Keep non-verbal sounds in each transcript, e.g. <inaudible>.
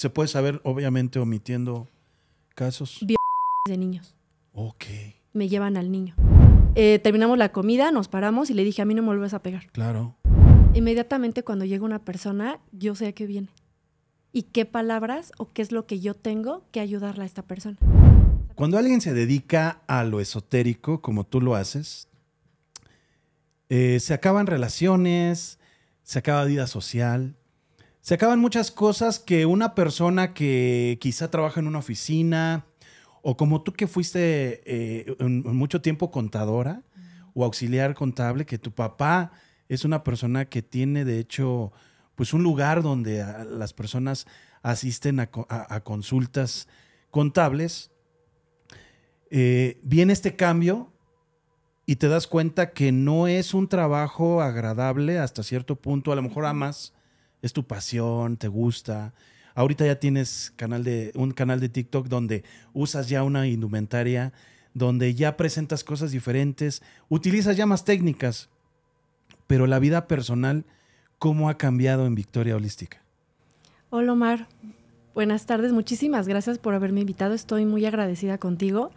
Se puede saber, obviamente, omitiendo casos. de niños. Ok. Me llevan al niño. Eh, terminamos la comida, nos paramos y le dije, a mí no me vuelves a pegar. Claro. Inmediatamente cuando llega una persona, yo sé a qué viene. Y qué palabras o qué es lo que yo tengo que ayudarle a esta persona. Cuando alguien se dedica a lo esotérico, como tú lo haces, eh, se acaban relaciones, se acaba vida social, se acaban muchas cosas que una persona que quizá trabaja en una oficina o como tú que fuiste eh, mucho tiempo contadora o auxiliar contable, que tu papá es una persona que tiene de hecho pues un lugar donde las personas asisten a, consultas contables, eh, viene este cambio y te das cuenta que no es un trabajo agradable hasta cierto punto, a lo mejor amas es tu pasión, te gusta. Ahorita ya tienes canal de, un canal de TikTok donde usas ya una indumentaria, donde ya presentas cosas diferentes, utilizas ya más técnicas. Pero la vida personal, ¿cómo ha cambiado en Victoria Holística? Hola Omar, buenas tardes, muchísimas gracias por haberme invitado, estoy muy agradecida contigo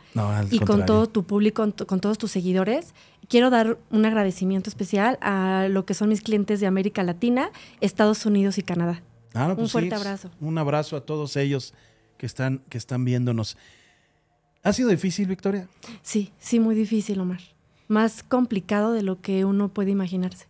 y con todo tu público, con todos tus seguidores quiero dar un agradecimiento especial a lo que son mis clientes de América Latina, Estados Unidos y Canadá. Ah, pues un fuerte abrazo. Un abrazo a todos ellos que están, que están viéndonos. ¿Ha sido difícil, Victoria? Sí, sí, muy difícil, Omar. Más complicado de lo que uno puede imaginarse.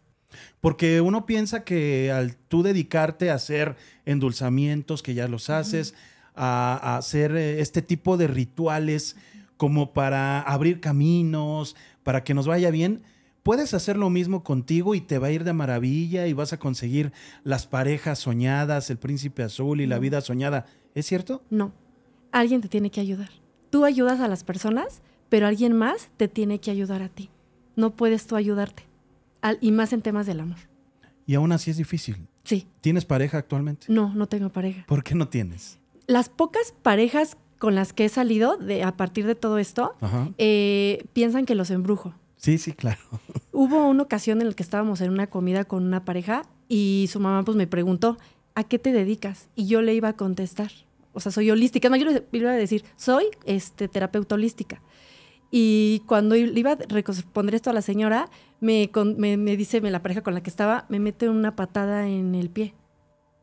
Porque uno piensa que al tú dedicarte a hacer endulzamientos, que ya los haces, a hacer eh, este tipo de rituales como para abrir caminos, para que nos vaya bien, puedes hacer lo mismo contigo y te va a ir de maravilla y vas a conseguir las parejas soñadas, el príncipe azul y la vida soñada. ¿Es cierto? No. Alguien te tiene que ayudar. Tú ayudas a las personas, pero alguien más te tiene que ayudar a ti. No puedes tú ayudarte. y más en temas del amor. Y aún así es difícil. Sí. ¿Tienes pareja actualmente? No, no tengo pareja. ¿Por qué no tienes? Las pocas parejas con las que he salido de, a partir de todo esto eh, piensan que los embrujo. Sí, sí, claro. <laughs> Hubo una ocasión en la que estábamos en una comida con una pareja y su mamá pues me preguntó, ¿a qué te dedicas? Y yo le iba a contestar, o sea, soy holística, no, yo le iba a decir, soy este, terapeuta holística. Y cuando iba a responder esto a la señora, me, me, dice la pareja con la que estaba, me mete una patada en el pie.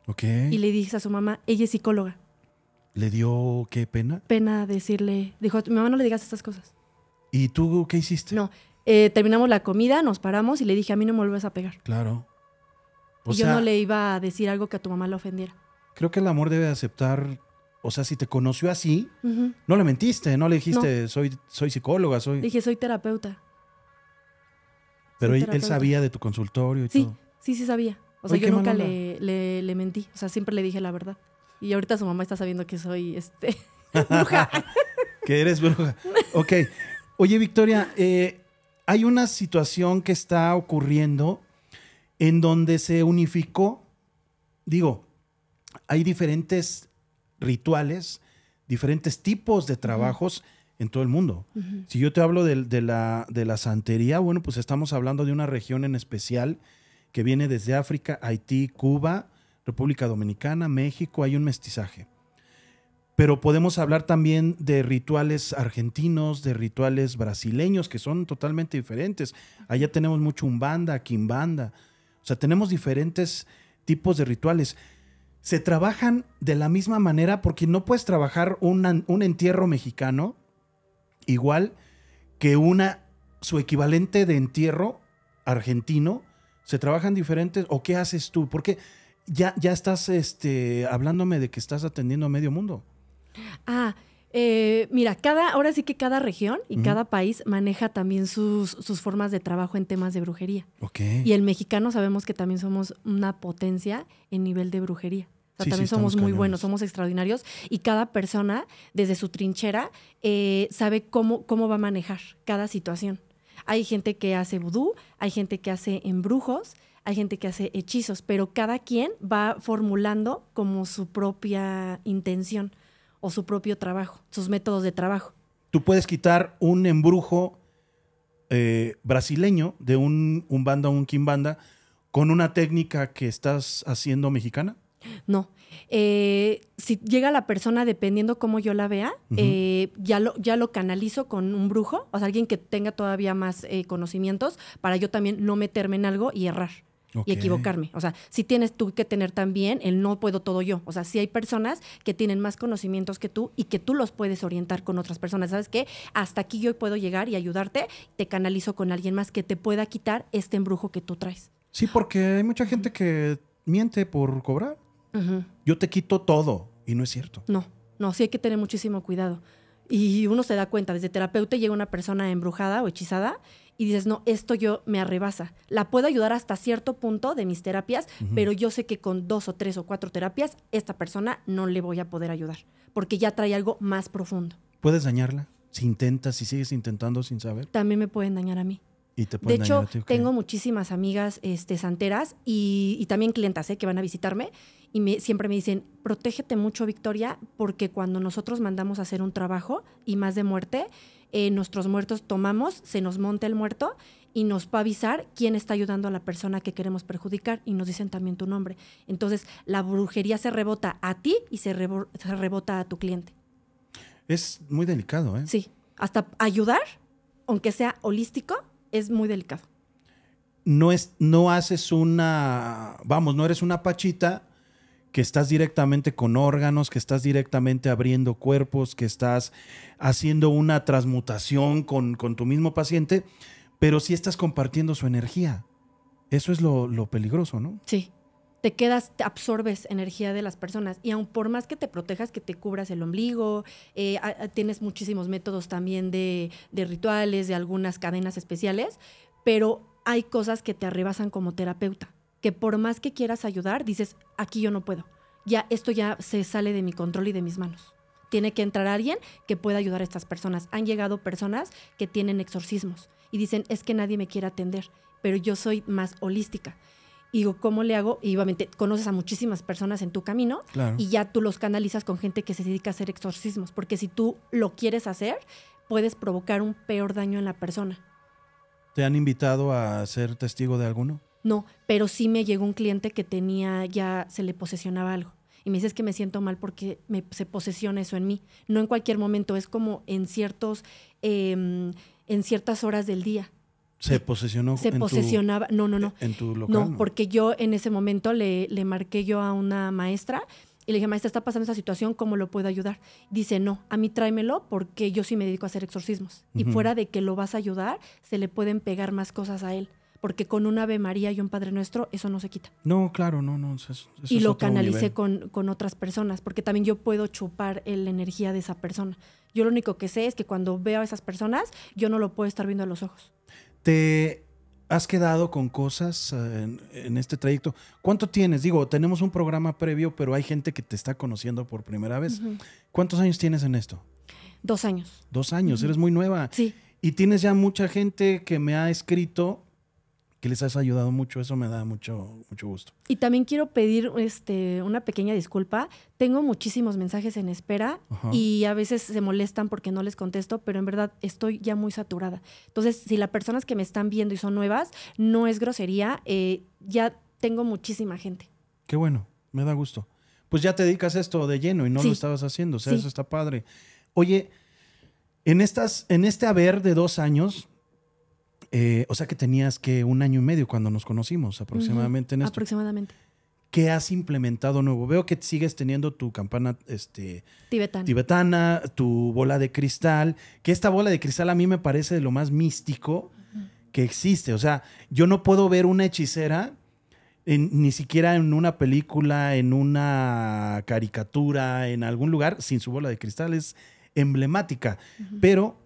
Ok. Y le dice a su mamá, ella es psicóloga. ¿Le dio qué pena? Pena decirle, dijo, mi mamá no le digas estas cosas. ¿Y tú qué hiciste? No, eh, terminamos la comida, nos paramos y le dije, a mí no me vuelves a pegar. Claro. y yo no le iba a decir algo que a tu mamá le ofendiera. Creo que el amor debe aceptar, o sea, si te conoció así, no le mentiste, no le dijiste, Soy, soy psicóloga, soy... dije, soy terapeuta. Pero él, sabía de tu consultorio y sí, todo. Sí, sí, sabía. O sea, yo nunca le, le mentí, o sea, siempre le dije la verdad. Y ahorita su mamá está sabiendo que soy este, <laughs> bruja. que eres bruja. Ok. Oye, Victoria, eh, hay una situación que está ocurriendo en donde se unificó, digo, hay diferentes rituales, diferentes tipos de trabajos en todo el mundo. Si yo te hablo de, la, de la santería, bueno, pues estamos hablando de una región en especial que viene desde África, Haití, Cuba, República Dominicana, México, hay un mestizaje. Pero podemos hablar también de rituales argentinos, de rituales brasileños, que son totalmente diferentes. Allá tenemos mucho umbanda, quimbanda. O sea, tenemos diferentes tipos de rituales. Se trabajan de la misma manera porque no puedes trabajar un entierro mexicano igual que una su equivalente de entierro argentino. Se trabajan diferentes. ¿O qué haces tú? Porque ya, estás este, hablándome de que estás atendiendo a medio mundo. Ah, eh, mira, cada, ahora sí que cada región y cada país maneja también sus, formas de trabajo en temas de brujería. Y el mexicano sabemos que también somos una potencia en nivel de brujería. O sea, también somos muy buenos, somos extraordinarios y cada persona desde su trinchera eh, sabe cómo, cómo va a manejar cada situación. Hay gente que hace vudú, hay gente que hace embrujos, hay gente que hace hechizos, pero cada quien va formulando como su propia intención o su propio trabajo, sus métodos de trabajo. Tú puedes quitar un embrujo eh, brasileño de un, banda o un kimbanda con una técnica que estás haciendo mexicana. No. Eh, si llega la persona, dependiendo cómo yo la vea, eh, ya, lo, canalizo con un brujo, o sea, alguien que tenga todavía más conocimientos, para yo también no meterme en algo y errar y equivocarme. O sea, si tienes tú que tener también el no puedo todo yo. O sea, si hay personas que tienen más conocimientos que tú y que tú los puedes orientar con otras personas. ¿Sabes qué? Hasta aquí yo puedo llegar y ayudarte, te canalizo con alguien más que te pueda quitar este embrujo que tú traes. Sí, porque hay mucha gente que miente por cobrar. Yo te quito todo y no es cierto. No, no, sí hay que tener muchísimo cuidado. Y uno se da cuenta, desde terapeuta llega una persona embrujada o hechizada y dices, no, esto yo me arrebasa. La puedo ayudar hasta cierto punto de mis terapias, pero yo sé que con dos o tres o cuatro terapias, esta persona no le voy a poder ayudar, porque ya trae algo más profundo. ¿Puedes dañarla? Si intentas, si sigues intentando sin saber. También me pueden dañar a mí. Y de hecho, tengo muchísimas amigas este, santeras y, también clientas eh, que van a visitarme y me, siempre me dicen, protégete mucho, Victoria, porque cuando nosotros mandamos a hacer un trabajo y más de muerte, eh, nuestros muertos tomamos, se nos monta el muerto y nos va a avisar quién está ayudando a la persona que queremos perjudicar y nos dicen también tu nombre. Entonces, la brujería se rebota a ti y se, rebota a tu cliente. Es muy delicado, ¿eh? Sí, hasta ayudar, aunque sea holístico, es muy delicado. No, es, no haces una, vamos, no eres una pachita que estás directamente con órganos, que estás directamente abriendo cuerpos, que estás haciendo una transmutación con, tu mismo paciente, pero sí estás compartiendo su energía. Eso es lo, peligroso, ¿no? Sí. Te quedas, te absorbes energía de las personas y aun por más que te protejas, que te cubras el ombligo, eh, tienes muchísimos métodos también de, de rituales, de algunas cadenas especiales, pero hay cosas que te arrebasan como terapeuta que por más que quieras ayudar, dices, aquí yo no puedo. Ya esto ya se sale de mi control y de mis manos. Tiene que entrar alguien que pueda ayudar a estas personas. Han llegado personas que tienen exorcismos y dicen, es que nadie me quiere atender, pero yo soy más holística. Y digo, ¿cómo le hago? Y obviamente conoces a muchísimas personas en tu camino y ya tú los canalizas con gente que se dedica a hacer exorcismos, porque si tú lo quieres hacer, puedes provocar un peor daño en la persona. ¿Te han invitado a ser testigo de alguno? No, pero sí me llegó un cliente que tenía, ya se le posesionaba algo. Y me dices que me siento mal porque se posesiona eso en mí. No en cualquier momento, es como en ciertos, em, en ciertas horas del día. ¿Se posesionó? Se posesionaba, no, no, no. Eh, ¿En tu local? No, porque yo en ese momento le, le marqué yo a una maestra y le dije, maestra, está pasando esa situación, ¿cómo lo puedo ayudar? Dice, no, a mí tráemelo porque yo sí me dedico a hacer exorcismos. Y fuera de que lo vas a ayudar, se le pueden pegar más cosas a él porque con un Ave María y un Padre Nuestro eso no se quita. No, claro, no, no. y lo canalicé con, otras personas, porque también yo puedo chupar la energía de esa persona. Yo lo único que sé es que cuando veo a esas personas, yo no lo puedo estar viendo a los ojos. ¿Te has quedado con cosas eh, en, este trayecto? ¿Cuánto tienes? Digo, tenemos un programa previo, pero hay gente que te está conociendo por primera vez. ¿Cuántos años tienes en esto? Dos años. Dos años, eres muy nueva. Sí. Y tienes ya mucha gente que me ha escrito que les has ayudado mucho. Eso me da mucho, mucho gusto. Y también quiero pedir este, una pequeña disculpa. Tengo muchísimos mensajes en espera y a veces se molestan porque no les contesto, pero en verdad estoy ya muy saturada. Entonces, si las personas que me están viendo y son nuevas, no es grosería, eh, ya tengo muchísima gente. Qué bueno, me da gusto. Pues ya te dedicas esto de lleno y no lo estabas haciendo, o sea, eso está padre. Oye, en, estas, en este haber de dos años, eh, o sea que tenías que un año y medio cuando nos conocimos aproximadamente en esto. Aproximadamente. ¿Qué has implementado nuevo? Veo que sigues teniendo tu campana este, tibetana. tu bola de cristal, que esta bola de cristal a mí me parece lo más místico que existe. O sea, yo no puedo ver una hechicera, ni siquiera en una película, en una caricatura, en algún lugar, sin su bola de cristal. Es emblemática, pero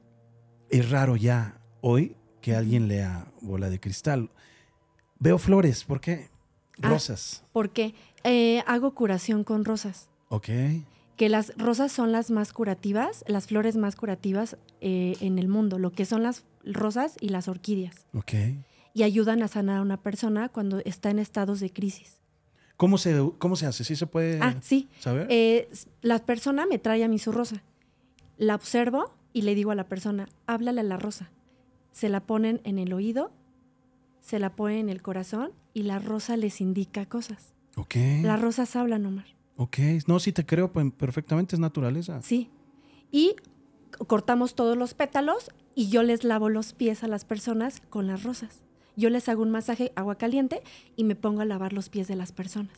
es raro ya hoy que alguien lea Bola de Cristal. Veo flores, ¿por qué? Ah, rosas. porque eh, hago curación con rosas. Ok. Que las rosas son las más curativas, las flores más curativas eh, en el mundo, lo que son las rosas y las orquídeas. Ok. Y ayudan a sanar a una persona cuando está en estados de crisis. ¿Cómo se, cómo se hace? ¿Sí se puede ah, sí. saber? Eh, la persona me trae a mí su rosa. La observo y le digo a la persona, háblale a la rosa se la ponen en el oído, se la ponen en el corazón y la rosa les indica cosas. Ok. Las rosas hablan, Omar. Ok, no, sí te creo pues, perfectamente, es naturaleza. Sí. Y cortamos todos los pétalos y yo les lavo los pies a las personas con las rosas. Yo les hago un masaje agua caliente y me pongo a lavar los pies de las personas.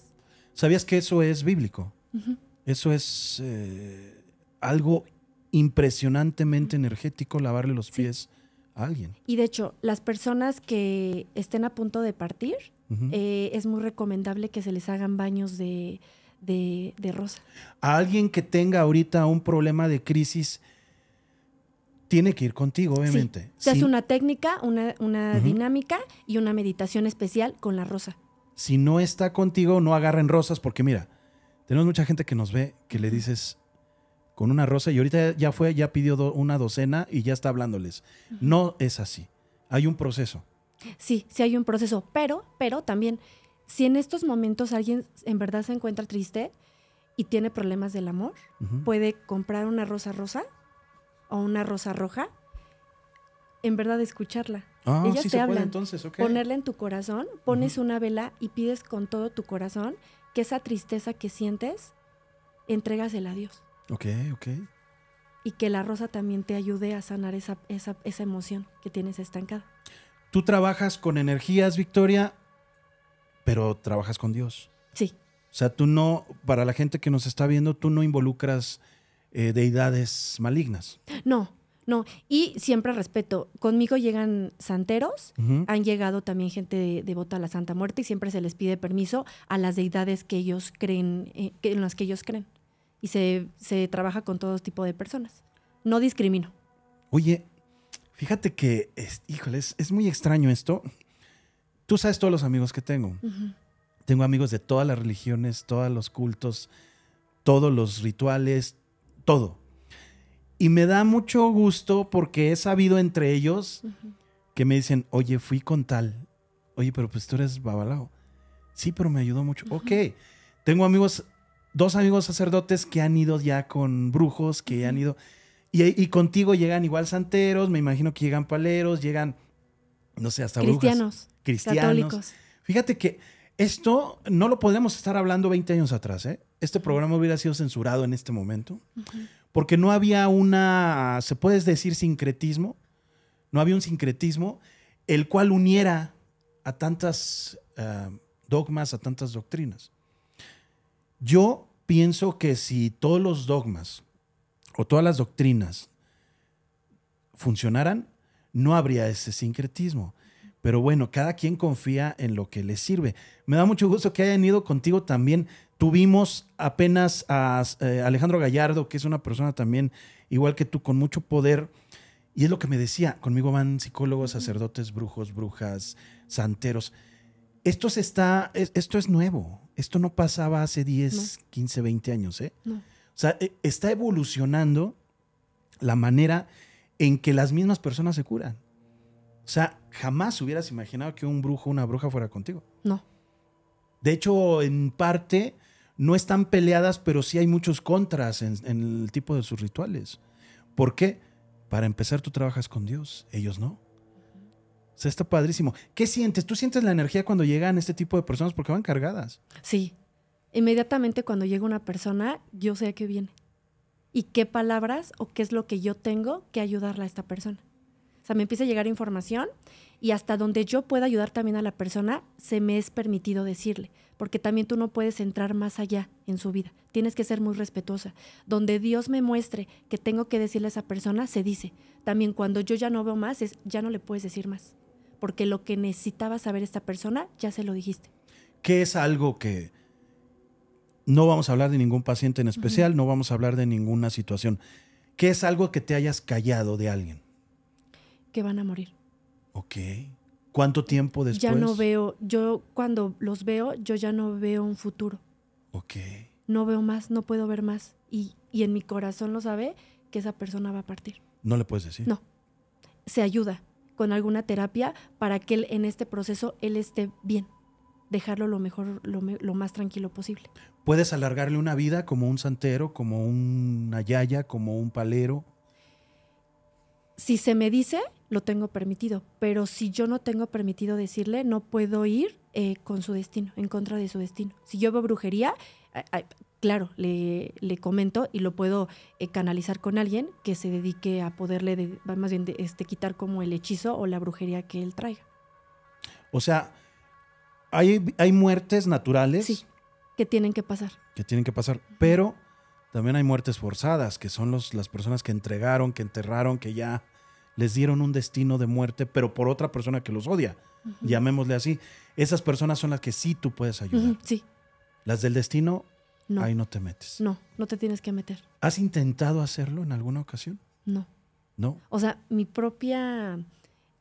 ¿Sabías que eso es bíblico? Eso es eh, algo impresionantemente energético, lavarle los pies alguien. Y de hecho, las personas que estén a punto de partir, eh, es muy recomendable que se les hagan baños de, rosa. A alguien que tenga ahorita un problema de crisis, tiene que ir contigo, obviamente. Sí. Se hace una técnica, una, dinámica y una meditación especial con la rosa. Si no está contigo, no agarren rosas, porque mira, tenemos mucha gente que nos ve que le dices, con una rosa y ahorita ya fue, ya pidió una docena y ya está hablándoles. No es así. Hay un proceso. Sí, sí hay un proceso, pero, pero también, si en estos momentos alguien en verdad se encuentra triste y tiene problemas del amor, puede comprar una rosa rosa o una rosa roja, en verdad escucharla. Ah, te se entonces, Ponerla en tu corazón, pones una vela y pides con todo tu corazón que esa tristeza que sientes, entregasela a Dios. Ok, ok. Y que la rosa también te ayude a sanar esa, esa, esa emoción que tienes estancada. Tú trabajas con energías, Victoria, pero trabajas con Dios. Sí. O sea, tú no, para la gente que nos está viendo, tú no involucras eh, deidades malignas. No, no. Y siempre respeto. Conmigo llegan santeros, han llegado también gente devota a la Santa Muerte y siempre se les pide permiso a las deidades que ellos creen, eh, en las que ellos creen y se, trabaja con todo tipo de personas. No discrimino. Oye, fíjate que, es, híjole, es, muy extraño esto. Tú sabes todos los amigos que tengo. Tengo amigos de todas las religiones, todos los cultos, todos los rituales, todo. Y me da mucho gusto porque he sabido entre ellos que me dicen, oye, fui con tal. Oye, pero pues tú eres babalao. Sí, pero me ayudó mucho. Ok. Tengo amigos dos amigos sacerdotes que han ido ya con brujos, que han ido... Y, contigo llegan igual santeros, me imagino que llegan paleros, llegan, no sé, hasta cristianos, brujas. Cristianos. Católicos. Fíjate que esto no lo podemos estar hablando 20 años atrás, ¿eh? Este programa hubiera sido censurado en este momento, porque no había una, se puede decir, sincretismo, no había un sincretismo el cual uniera a tantas eh, dogmas, a tantas doctrinas. Yo pienso que si todos los dogmas o todas las doctrinas funcionaran, no habría ese sincretismo. Pero bueno, cada quien confía en lo que le sirve. Me da mucho gusto que hayan ido contigo también. Tuvimos apenas a eh, Alejandro Gallardo, que es una persona también igual que tú, con mucho poder. Y es lo que me decía, conmigo van psicólogos, sacerdotes, brujos, brujas, santeros. Esto, se está, esto es nuevo, esto no pasaba hace 10, 15, 20 años, ¿eh? O sea, e, está evolucionando la manera en que las mismas personas se curan. O sea, jamás hubieras imaginado que un brujo una bruja fuera contigo. No. De hecho, en parte, no están peleadas, pero sí hay muchos contras en el tipo de sus rituales. ¿Por qué? Para empezar, tú trabajas con Dios, ellos no. O sea, está padrísimo. ¿Qué sientes? ¿Tú sientes la energía cuando llegan este tipo de personas? Porque van cargadas. Sí. Inmediatamente cuando llega una persona, yo sé a qué viene. Y qué palabras o qué es lo que yo tengo que ayudarla a esta persona. O sea, me empieza a llegar información y hasta donde yo pueda ayudar también a la persona, se me es permitido decirle, porque también tú no puedes entrar más allá en su vida, tienes que ser muy respetuosa. Donde Dios me muestre que tengo que decirle a esa persona, se dice. También cuando yo ya no veo más, es, ya no le puedes decir más porque lo que necesitaba saber esta persona ya se lo dijiste. ¿Qué es algo que no vamos a hablar de ningún paciente en especial, no vamos a hablar de ninguna situación? ¿Qué es algo que te hayas callado de alguien? Que van a morir. Ok. ¿Cuánto tiempo después? Ya no veo, yo cuando los veo, yo ya no veo un futuro. Ok. No veo más, no puedo ver más. Y, y en mi corazón lo sabe que esa persona va a partir. No le puedes decir. No. Se ayuda con alguna terapia para que él, en este proceso él esté bien, dejarlo lo mejor, lo, más tranquilo posible. ¿Puedes alargarle una vida como un santero, como una yaya, como un palero? Si se me dice, lo tengo permitido, pero si yo no tengo permitido decirle, no puedo ir eh, con su destino, en contra de su destino. Si yo veo brujería, eh, eh, claro, le, comento y lo puedo eh, canalizar con alguien que se dedique a poderle, más bien, este, quitar como el hechizo o la brujería que él traiga. O sea, hay, hay muertes naturales. que tienen que pasar. Que tienen que pasar, pero también hay muertes forzadas, que son los, las personas que entregaron, que enterraron, que ya les dieron un destino de muerte, pero por otra persona que los odia. Llamémosle así. Esas personas son las que sí tú puedes ayudar. sí. Las del destino no. Ahí no te metes. No, no te tienes que meter. ¿Has intentado hacerlo en alguna ocasión? No. No. O sea, mi propia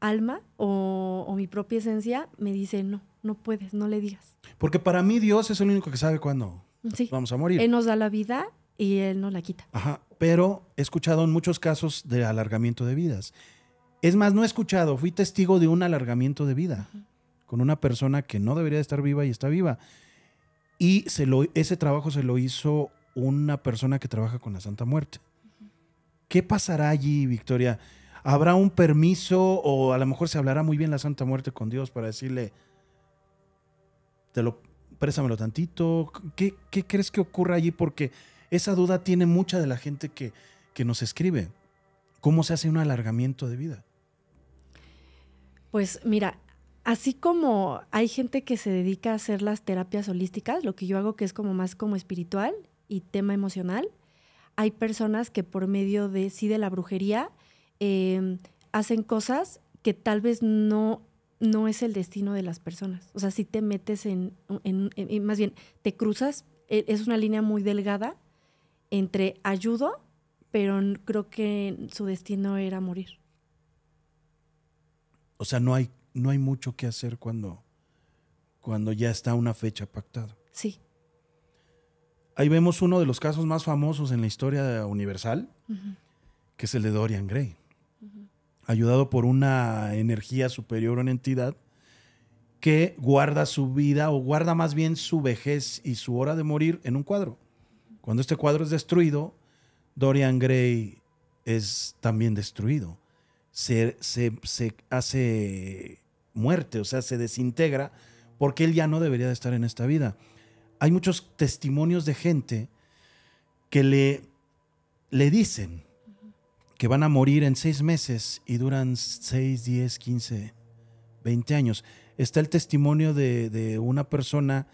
alma o, mi propia esencia me dice, no, no puedes, no le digas. Porque para mí Dios es el único que sabe cuándo vamos a morir. Él nos da la vida y Él nos la quita. Ajá, pero he escuchado en muchos casos de alargamiento de vidas. Es más, no he escuchado, fui testigo de un alargamiento de vida con una persona que no debería estar viva y está viva. Y se lo, ese trabajo se lo hizo una persona que trabaja con la Santa Muerte. ¿Qué pasará allí, Victoria? ¿Habrá un permiso o a lo mejor se hablará muy bien la Santa Muerte con Dios para decirle, te lo, préstamelo tantito? ¿Qué, crees que ocurra allí? Porque esa duda tiene mucha de la gente que, que nos escribe. ¿Cómo se hace un alargamiento de vida? Pues mira, así como hay gente que se dedica a hacer las terapias holísticas, lo que yo hago que es como más como espiritual y tema emocional, hay personas que por medio de sí de la brujería em, hacen cosas que tal vez no, no es el destino de las personas. O sea, si te metes en, en más bien, te cruzas, e, es una línea muy delgada entre ayudo, pero creo que su destino era morir. O sea, no hay no hay mucho que hacer cuando, cuando ya está una fecha pactada. Sí. Ahí vemos uno de los casos más famosos en la historia universal, que es el de Dorian Gray. Ayudado por una energía superior a una entidad que guarda su vida o guarda más bien su vejez y su hora de morir en un cuadro. Cuando este cuadro es destruido, Dorian Gray es también destruido. Se, se hace muerte, o sea, se desintegra porque él ya no debería de estar en esta vida. Hay muchos testimonios de gente que le, le dicen que van a morir en seis meses y duran seis, diez, quince, veinte años. Está el testimonio de, de una persona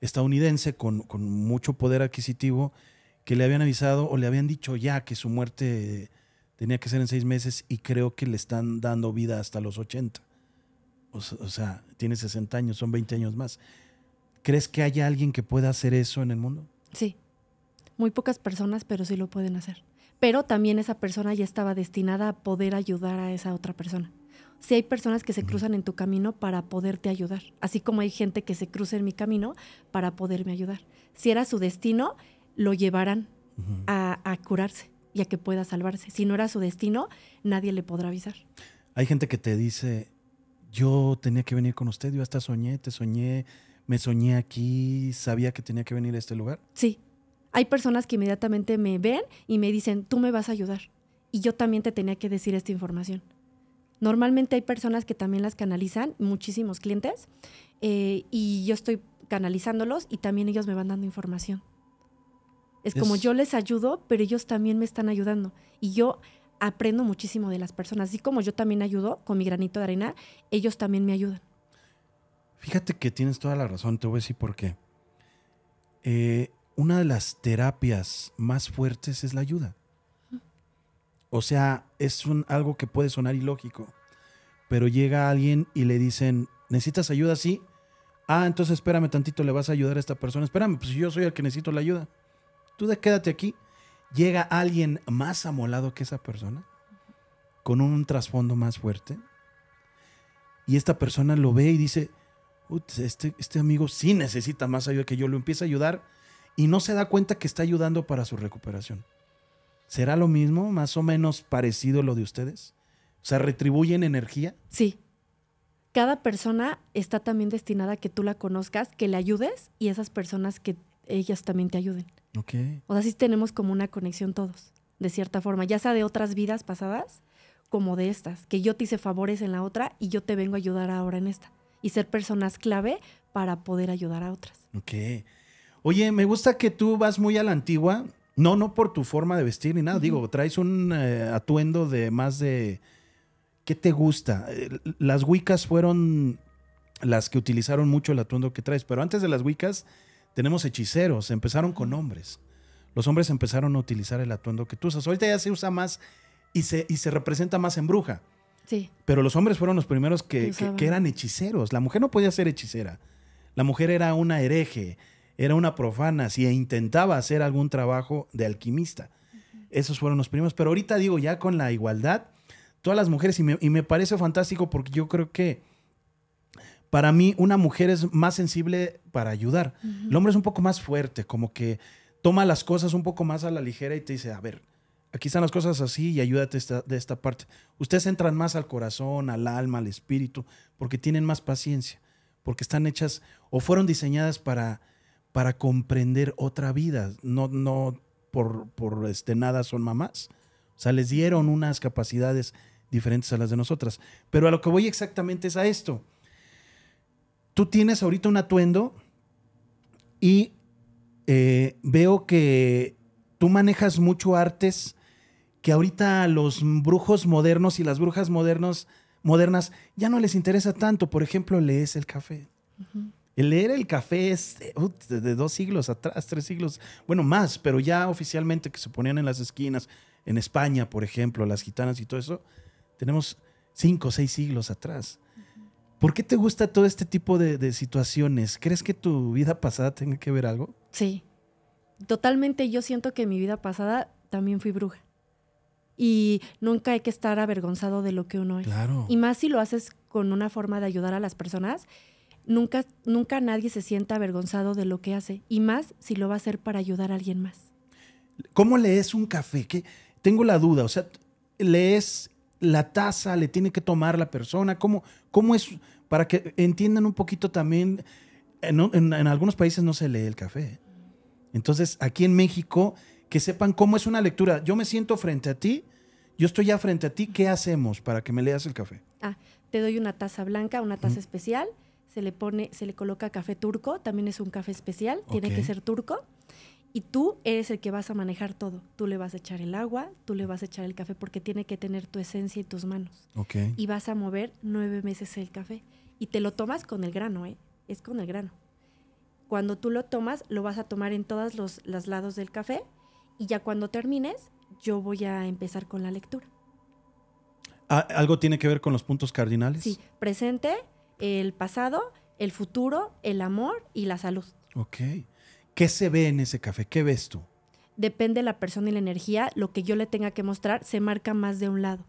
estadounidense con, con, mucho poder adquisitivo que le habían avisado o le habían dicho ya que su muerte tenía que ser en seis meses y creo que le están dando vida hasta los 80. O, sea, tiene 60 años, son 20 años más. ¿Crees que haya alguien que pueda hacer eso en el mundo? Sí. Muy pocas personas, pero sí lo pueden hacer. Pero también esa persona ya estaba destinada a poder ayudar a esa otra persona. Si sí hay personas que se cruzan en tu camino para poderte ayudar, así como hay gente que se cruza en mi camino para poderme ayudar. Si era su destino, lo llevarán a, a, curarse y a que pueda salvarse. Si no era su destino, nadie le podrá avisar. Hay gente que te dice, yo tenía que venir con usted, yo hasta soñé, te soñé, me soñé aquí, sabía que tenía que venir a este lugar. Sí, hay personas que inmediatamente me ven y me dicen, tú me vas a ayudar. Y yo también te tenía que decir esta información. Normalmente hay personas que también las canalizan, muchísimos clientes, eh, y yo estoy canalizándolos y también ellos me van dando información. es como yo les ayudo, pero ellos también me están ayudando. Y yo aprendo muchísimo de las personas. Así como yo también ayudo con mi granito de arena, ellos también me ayudan. Fíjate que tienes toda la razón, te voy a decir por qué. Eh, una de las terapias más fuertes es la ayuda. O sea, es un, algo que puede sonar ilógico, pero llega alguien y le dicen, ¿necesitas ayuda? Sí. Ah, entonces espérame tantito, le vas a ayudar a esta persona. Espérame, pues yo soy el que necesito la ayuda. Tú quédate aquí llega alguien más amolado que esa persona, con un trasfondo más fuerte, y esta persona lo ve y dice, pues este, este, amigo sí necesita más ayuda que yo, lo empieza a ayudar y no se da cuenta que está ayudando para su recuperación. ¿Será lo mismo, más o menos parecido a lo de ustedes? ¿Se ¿retribuyen energía? Sí. Cada persona está también destinada a que tú la conozcas, que le ayudes y esas personas que ellas también te ayuden. O sea, sí tenemos como una conexión todos, de cierta forma, ya sea de otras vidas pasadas como de estas, que yo te hice favores en la otra y yo te vengo a ayudar ahora en esta. Y ser personas clave para poder ayudar a otras. Ok. Oye, me gusta que tú vas muy a la antigua. No, no por tu forma de vestir ni nada. Digo, traes un eh, atuendo de más de... ¿Qué te gusta? Las huicas fueron las que utilizaron mucho el atuendo que traes, pero antes de las huicas... Tenemos hechiceros, empezaron con hombres. Los hombres empezaron a utilizar el atuendo que tú usas. Ahorita ya se usa más y se, y se representa más en bruja. Sí. Pero los hombres fueron los primeros que, eran hechiceros. La mujer no podía ser hechicera. La mujer era una hereje, era una profana, si e intentaba hacer algún trabajo de alquimista. Esos fueron los primeros. Pero ahorita digo, ya con la igualdad, todas las mujeres, y me, parece fantástico porque yo creo que para mí una mujer es más sensible para ayudar. El hombre es un poco más fuerte, como que toma las cosas un poco más a la ligera y te dice, a ver, aquí están las cosas así y ayúdate de esta parte. Ustedes entran más al corazón, al alma, al espíritu, porque tienen más paciencia, porque están hechas o fueron diseñadas para, para comprender otra vida, no, no por, este, nada son mamás. O sea, les dieron unas capacidades diferentes a las de nosotras. Pero a lo que voy exactamente es a esto tú tienes ahorita un atuendo y eh, veo que tú manejas mucho artes que ahorita los brujos modernos y las brujas modernos, modernas ya no les interesa tanto. Por ejemplo, lees el café. El leer el café es de, dos siglos atrás, tres siglos, bueno, más, pero ya oficialmente que se ponían en las esquinas, en España, por ejemplo, las gitanas y todo eso, tenemos cinco o seis siglos atrás. ¿Por qué te gusta todo este tipo de, situaciones? ¿Crees que tu vida pasada tenga que ver algo? Sí, totalmente. Yo siento que mi vida pasada también fui bruja. Y nunca hay que estar avergonzado de lo que uno es. Y más si lo haces con una forma de ayudar a las personas, nunca, nunca nadie se sienta avergonzado de lo que hace. Y más si lo va a hacer para ayudar a alguien más. ¿Cómo lees un café? Tengo la duda. O sea, lees la taza le tiene que tomar la persona? ¿Cómo, cómo es? Para que entiendan un poquito también, en, algunos países no se lee el café. Entonces, aquí en México, que sepan cómo es una lectura. Yo me siento frente a ti, yo estoy ya frente a ti, ¿qué hacemos para que me leas el café? Ah, te doy una taza blanca, una taza especial, se le pone, se le coloca café turco, también es un café especial, tiene que ser turco. Y tú eres el que vas a manejar todo. Tú le vas a echar el agua, tú le vas a echar el café porque tiene que tener tu esencia y tus manos. Ok. Y vas a mover nueve meses el café. Y te lo tomas con el grano, ¿eh? Es con el grano. Cuando tú lo tomas, lo vas a tomar en todos los, los lados del café. Y ya cuando termines, yo voy a empezar con la lectura. Ah, ¿Algo tiene que ver con los puntos cardinales? Sí, presente, el pasado, el futuro, el amor y la salud. Ok. ¿Qué se ve en ese café? ¿Qué ves tú? Depende de la persona y la energía. Lo que yo le tenga que mostrar se marca más de un lado.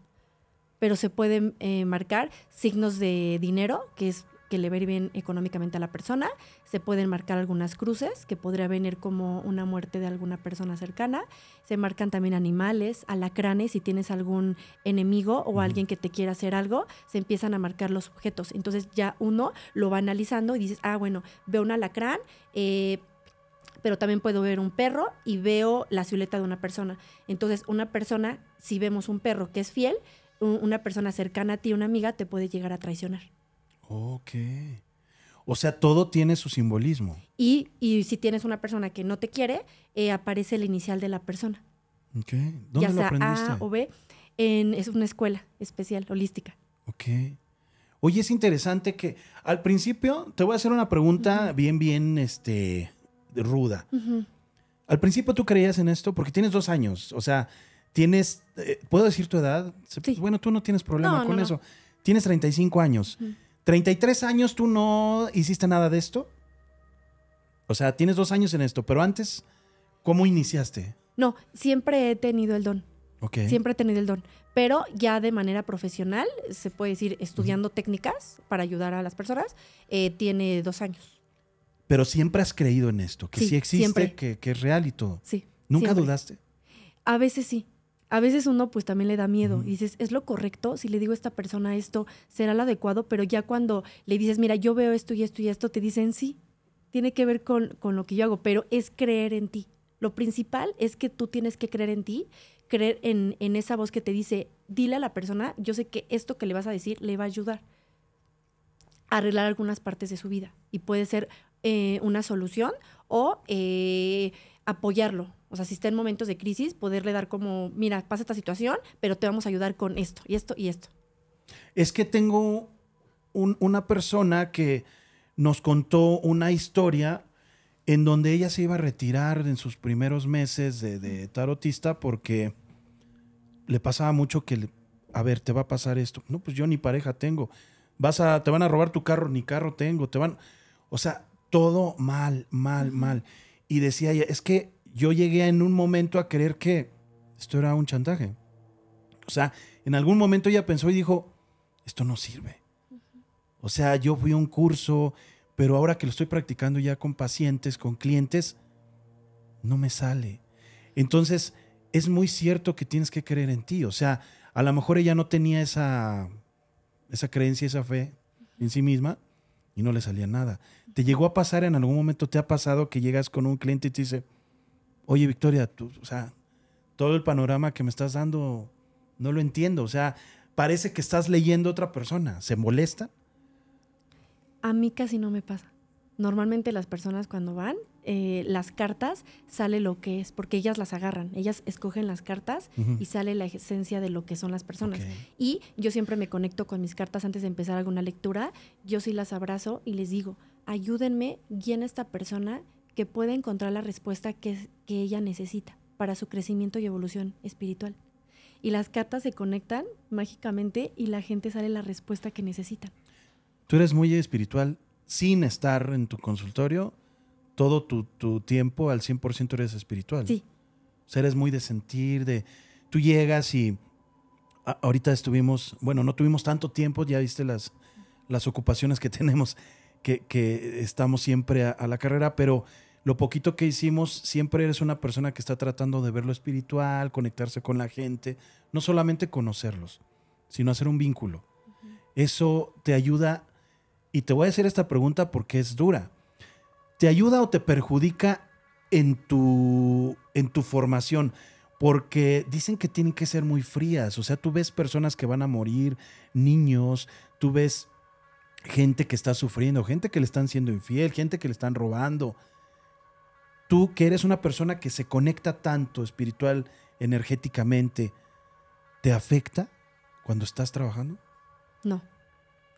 Pero se pueden eh, marcar signos de dinero, que es que le ver bien económicamente a la persona. Se pueden marcar algunas cruces, que podría venir como una muerte de alguna persona cercana. Se marcan también animales, alacranes, si tienes algún enemigo o alguien que te quiera hacer algo, se empiezan a marcar los objetos. Entonces ya uno lo va analizando y dices, ah, bueno, veo un alacrán, eh, pero también puedo ver un perro y veo la silueta de una persona. Entonces, una persona, si vemos un perro que es fiel, una persona cercana a ti, una amiga, te puede llegar a traicionar. Ok. O sea, todo tiene su simbolismo. Y, si tienes una persona que no te quiere, eh, aparece el inicial de la persona. Ok. ¿Dónde lo aprendiste? A o B. En, es una escuela especial, holística. Ok. Oye, es interesante que al principio te voy a hacer una pregunta bien, bien, este, ruda. Al principio tú creías en esto porque tienes dos años, o sea, tienes, eh, ¿puedo decir tu edad? Bueno, tú no tienes problema con eso. Tienes 35 años. 33 años tú no hiciste nada de esto. O sea, tienes dos años en esto, pero antes, ¿cómo iniciaste? No, siempre he tenido el don. Okay. Siempre he tenido el don, pero ya de manera profesional, se puede decir, estudiando técnicas para ayudar a las personas, eh, tiene dos años. Pero siempre has creído en esto, que sí, existe, que, es real y todo. Sí. ¿Nunca dudaste? A veces sí. A veces uno pues también le da miedo dices, ¿es lo correcto? Si le digo a esta persona esto, ¿será lo adecuado? Pero ya cuando le dices, mira, yo veo esto y esto y esto, te dicen sí. Tiene que ver con, lo que yo hago, pero es creer en ti. Lo principal es que tú tienes que creer en ti, creer en, en, esa voz que te dice, dile a la persona, yo sé que esto que le vas a decir le va a ayudar a arreglar algunas partes de su vida. Y puede ser eh, una solución o eh, apoyarlo. O sea, si está en momentos de crisis, poderle dar como, mira, pasa esta situación, pero te vamos a ayudar con esto y esto y esto. Es que tengo una persona que nos contó una historia en donde ella se iba a retirar en sus primeros meses de, tarotista porque le pasaba mucho que, a ver, te va a pasar esto. No, pues yo ni pareja tengo. Vas a, te van a robar tu carro, ni carro tengo. Te van, o sea, todo mal, mal, mal. Y decía ella, es que yo llegué en un momento a creer que esto era un chantaje. O sea, en algún momento ella pensó y dijo, esto no sirve. O sea, yo fui a un curso, pero ahora que lo estoy practicando ya con pacientes, con clientes, no me sale. Entonces, es muy cierto que tienes que creer en ti. O sea, a lo mejor ella no tenía esa, esa creencia, esa fe en sí misma, y no le salía nada. ¿Te llegó a pasar en algún momento, te ha pasado que llegas con un cliente y te dice, oye Victoria, tú, todo el panorama que me estás dando, no lo entiendo, o sea, parece que estás leyendo a otra persona, ¿se molesta? A mí casi no me pasa. Normalmente las personas cuando van eh, las cartas sale lo que es, porque ellas las agarran, ellas escogen las cartas y sale la esencia de lo que son las personas. Y yo siempre me conecto con mis cartas antes de empezar alguna lectura, yo sí las abrazo y les digo, ayúdenme, guíen a esta persona que puede encontrar la respuesta que, que ella necesita para su crecimiento y evolución espiritual. Y las cartas se conectan mágicamente y la gente sale la respuesta que necesita. Tú eres muy espiritual sin estar en tu consultorio todo tu, tiempo al 100% eres espiritual. Sí. O eres muy de sentir, de... Tú llegas y ahorita estuvimos, bueno, no tuvimos tanto tiempo, ya viste las, las ocupaciones que <laughs> tenemos, que, estamos siempre a, la carrera, pero lo poquito que hicimos, siempre eres una persona que está tratando de ver lo espiritual, conectarse con la gente, no solamente conocerlos, sino hacer un vínculo. Eso te ayuda, y te voy a hacer esta pregunta porque es dura te ayuda o te perjudica en tu, en tu formación? Porque dicen que tienen que ser muy frías, o sea, tú ves personas que van a morir, niños, tú ves gente que está sufriendo, gente que le están siendo infiel, gente que le están robando. Tú que eres una persona que se conecta tanto espiritual, energéticamente, ¿te afecta cuando estás trabajando? No.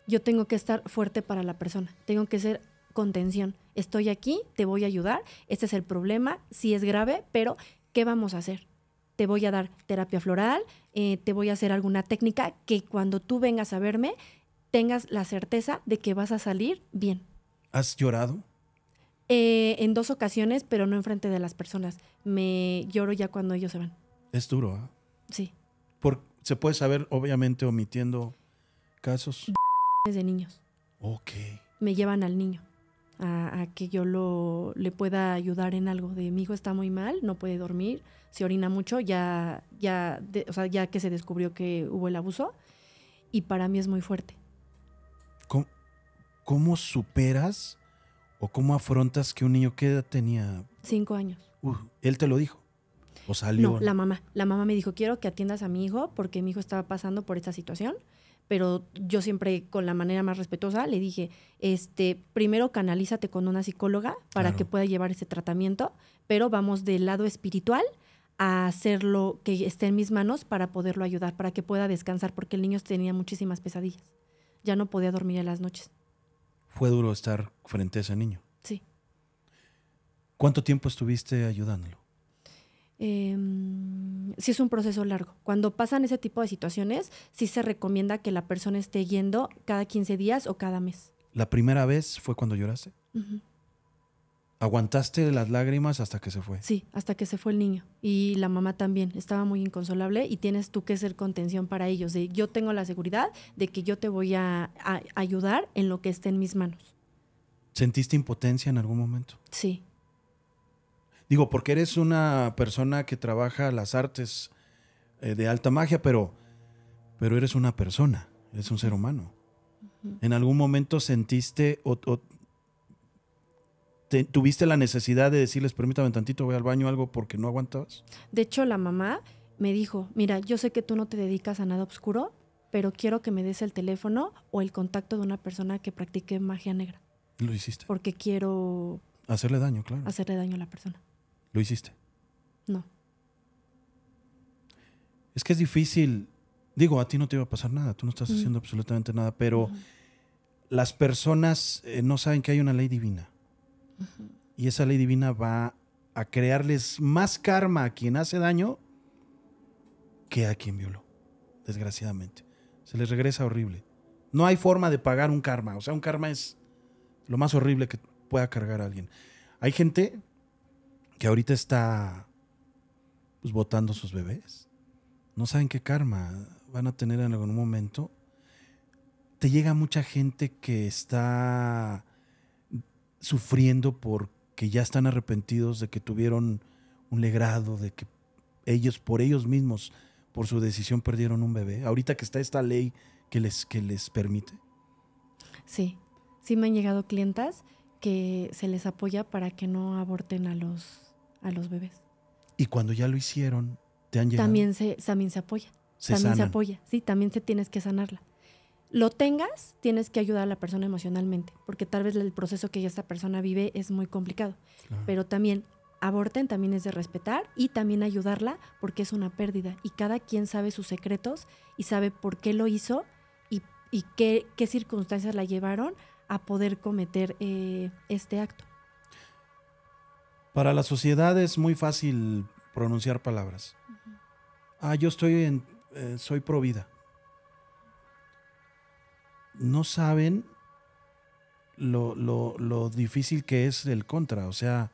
Yo tengo que estar fuerte para la persona, tengo que ser contención estoy aquí, te voy a ayudar, este es el problema, sí es grave, pero ¿qué vamos a hacer? Te voy a dar terapia floral, eh, te voy a hacer alguna técnica que cuando tú vengas a verme tengas la certeza de que vas a salir bien. ¿Has llorado? Eh, en dos ocasiones, pero no enfrente de las personas. Me lloro ya cuando ellos se van. Es duro, ¿ah? Sí. se puede saber, obviamente, omitiendo casos. De niños. Ok. Me llevan al niño a, que yo lo, le pueda ayudar en algo. De mi hijo está muy mal, no puede dormir, se orina mucho, ya, ya, o sea, ya que se descubrió que hubo el abuso. Y para mí es muy fuerte. ¿Cómo, superas o cómo afrontas que un niño que tenía? Cinco años. él te lo dijo. O salió. No, la mamá. La mamá me dijo, quiero que atiendas a mi hijo porque mi hijo estaba pasando por esta situación pero yo siempre con la manera más respetuosa le dije, este, primero canalízate con una psicóloga para que pueda llevar ese tratamiento, pero vamos del lado espiritual a hacer lo que esté en mis manos para poderlo ayudar, para que pueda descansar, porque el niño tenía muchísimas pesadillas. Ya no podía dormir en las noches. Fue duro estar frente a ese niño. Sí. ¿Cuánto tiempo estuviste ayudándolo? eh, sí es un proceso largo. Cuando pasan ese tipo de situaciones, sí se recomienda que la persona esté yendo cada 15 días o cada mes. ¿La primera vez fue cuando lloraste? ¿Aguantaste las lágrimas hasta que se fue? Sí, hasta que se fue el niño. Y la mamá también. Estaba muy inconsolable y tienes tú que ser contención para ellos. yo tengo la seguridad de que yo te voy a ayudar en lo que esté en mis manos. ¿Sentiste impotencia en algún momento? Sí, Digo, porque eres una persona que trabaja las artes eh, de alta magia, pero, pero eres una persona, eres un ser humano. ¿En algún momento sentiste o, tuviste la necesidad de decirles, permítame tantito, voy al baño algo porque no aguantabas? De hecho, la mamá me dijo, mira, yo sé que tú no te dedicas a nada oscuro, pero quiero que me des el teléfono o el contacto de una persona que practique magia negra. Lo hiciste. Porque quiero... Hacerle daño, claro. Hacerle daño a la persona. ¿Lo hiciste? No. Es que es difícil. Digo, a ti no te iba a pasar nada, tú no estás haciendo absolutamente nada, pero las personas eh, no saben que hay una ley divina. Y esa ley divina va a crearles más karma a quien hace daño que a quien violó, desgraciadamente. Se les regresa horrible. No hay forma de pagar un karma. O sea, un karma es lo más horrible que pueda cargar a alguien. Hay gente, que ahorita está pues, botando sus bebés, no saben qué karma van a tener en algún momento. Te llega mucha gente que está sufriendo porque ya están arrepentidos de que tuvieron un legrado, de que ellos por ellos mismos, por su decisión, perdieron un bebé. Ahorita que está esta ley que les, que les permite. Sí, sí me han llegado clientas que se les apoya para que no aborten a los a los bebés. Y cuando ya lo hicieron, te han llegado. También se, también se apoya. también se apoya, sí, también se tienes que sanarla. Lo tengas, tienes que ayudar a la persona emocionalmente, porque tal vez el proceso que ya esta persona vive es muy complicado. Pero también aborten, también es de respetar y también ayudarla porque es una pérdida. Y cada quien sabe sus secretos y sabe por qué lo hizo y, qué, qué circunstancias la llevaron a poder cometer eh, este acto. Para la sociedad es muy fácil pronunciar palabras. Ah, yo estoy en, eh, soy pro vida. No saben lo, lo, difícil que es el contra. O sea,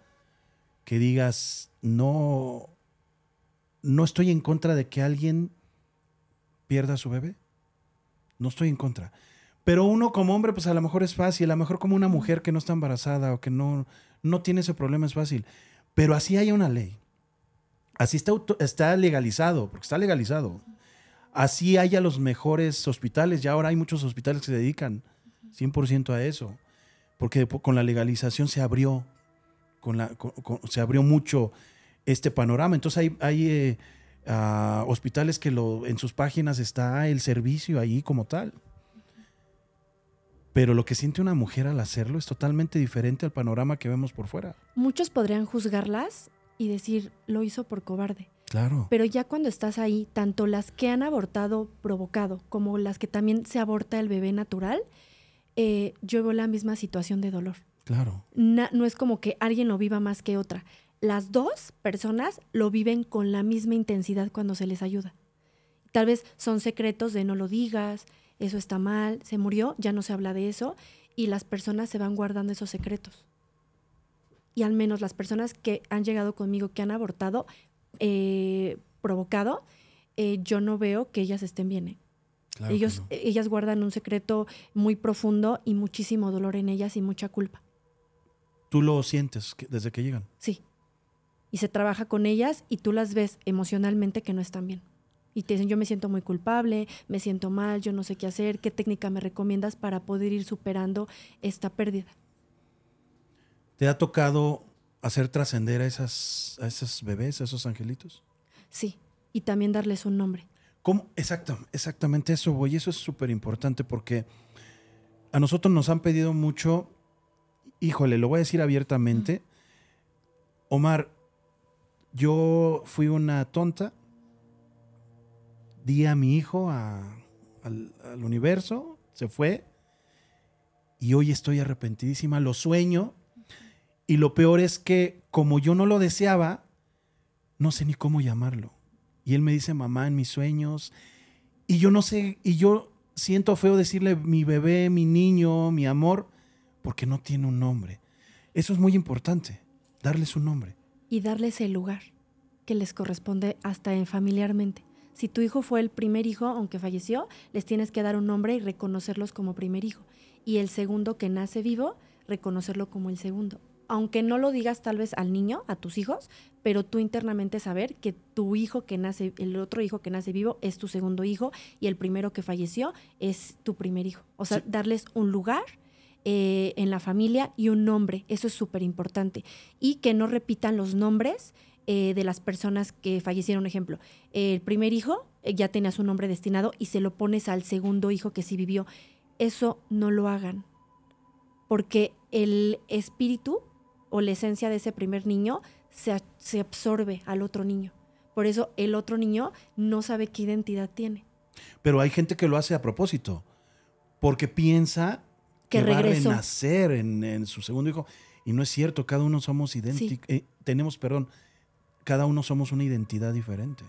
que digas, no, no estoy en contra de que alguien pierda su bebé. No estoy en contra. Pero uno como hombre, pues a lo mejor es fácil, a lo mejor como una mujer que no está embarazada o que no, no tiene ese problema es fácil. Pero así hay una ley. Así está, está legalizado, porque está legalizado. Así hay a los mejores hospitales, ya ahora hay muchos hospitales que se dedican 100% a eso, porque con la legalización se abrió, con la, se abrió mucho este panorama. Entonces hay, eh, ah, hospitales que lo, en sus páginas está el servicio ahí como tal. Pero lo que siente una mujer al hacerlo es totalmente diferente al panorama que vemos por fuera. Muchos podrían juzgarlas y decir, lo hizo por cobarde. Claro. Pero ya cuando estás ahí, tanto las que han abortado provocado como las que también se aborta el bebé natural, eh, yo veo la misma situación de dolor. Claro. no es como que alguien lo viva más que otra. Las dos personas lo viven con la misma intensidad cuando se les ayuda. Tal vez son secretos de no lo digas, eso está mal, se murió, ya no se habla de eso y las personas se van guardando esos secretos. Y al menos las personas que han llegado conmigo, que han abortado, eh, provocado, eh, yo no veo que ellas estén bien. ¿eh? Ellos, Ellas guardan un secreto muy profundo y muchísimo dolor en ellas y mucha culpa. ¿Tú lo sientes desde que llegan? Sí. Y se trabaja con ellas y tú las ves emocionalmente que no están bien. Y te dicen, yo me siento muy culpable, me siento mal, yo no sé qué hacer, ¿qué técnica me recomiendas para poder ir superando esta pérdida? ¿Te ha tocado hacer trascender a, esas, a esos bebés, a esos angelitos? Sí, y también darles un nombre. ¿Cómo? Exacto, exactamente eso, voy. Eso es súper importante porque a nosotros nos han pedido mucho, híjole, lo voy a decir abiertamente, Omar, yo fui una tonta a mi hijo al, al universo, se fue, y hoy estoy arrepentidísima, lo sueño, y lo peor es que como yo no lo deseaba, no sé ni cómo llamarlo. Y él me dice mamá en mis sueños, y yo no sé, y yo siento feo decirle mi bebé, mi niño, mi amor, porque no tiene un nombre. Eso es muy importante, darles un nombre. Y darles el lugar que les corresponde hasta en familiarmente. Si tu hijo fue el primer hijo, aunque falleció, les tienes que dar un nombre y reconocerlos como primer hijo. Y el segundo que nace vivo, reconocerlo como el segundo. Aunque no lo digas tal vez al niño, a tus hijos, pero tú internamente saber que tu hijo que nace, el otro hijo que nace vivo es tu segundo hijo y el primero que falleció es tu primer hijo. O sea, darles un lugar eh, en la familia y un nombre. Eso es súper importante. Y que no repitan los nombres eh, de las personas que fallecieron. Ejemplo, el primer hijo eh, ya tenía su nombre destinado y se lo pones al segundo hijo que sí vivió. Eso no lo hagan, porque el espíritu o la esencia de ese primer niño se, absorbe al otro niño. Por eso el otro niño no sabe qué identidad tiene. Pero hay gente que lo hace a propósito, porque piensa que, va a renacer en, su segundo hijo. Y no es cierto, cada uno somos idénticos, eh, tenemos, perdón, cada uno somos una identidad diferente.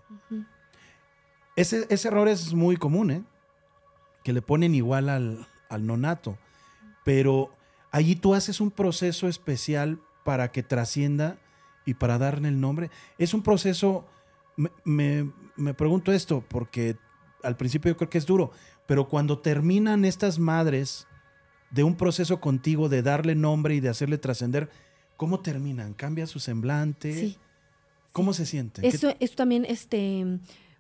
ese, error es muy común, ¿eh? que le ponen igual al, al nonato, pero allí tú haces un proceso especial para que trascienda y para darle el nombre. Es un proceso, me, me, pregunto esto, porque al principio yo creo que es duro, pero cuando terminan estas madres de un proceso contigo de darle nombre y de hacerle trascender, ¿cómo terminan? ¿Cambia su semblante? Sí. ¿Cómo se siente? Eso, también, este,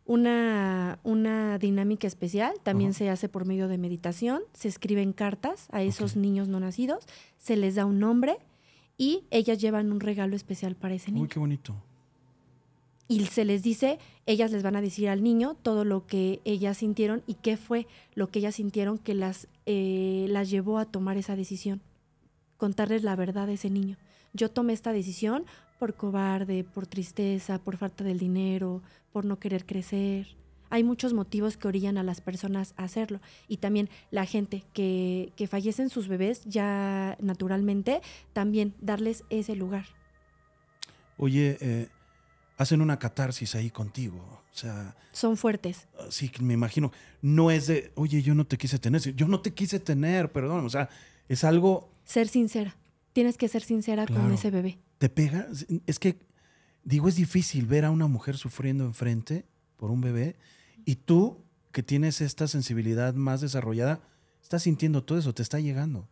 una, una dinámica especial, también se hace por medio de meditación, se escriben cartas a esos niños no nacidos, se les da un nombre y ellas llevan un regalo especial para ese niño. Uy, qué bonito. Y se les dice, ellas les van a decir al niño todo lo que ellas sintieron y qué fue lo que ellas sintieron que las, eh, las llevó a tomar esa decisión. Contarles la verdad a ese niño yo tomé esta decisión por cobarde, por tristeza, por falta del dinero, por no querer crecer. Hay muchos motivos que orillan a las personas a hacerlo. Y también la gente que, que fallecen sus bebés ya naturalmente, también darles ese lugar. Oye, eh, hacen una catarsis ahí contigo. O sea. Son fuertes. Ah, sí, me imagino. No es de, oye, yo no te quise tener. Yo no te quise tener, perdón. O sea, es algo. Ser sincera. Tienes que ser sincera con ese bebé te pega. Es que, digo, es difícil ver a una mujer sufriendo enfrente por un bebé y tú, que tienes esta sensibilidad más desarrollada, estás sintiendo todo eso, te está llegando.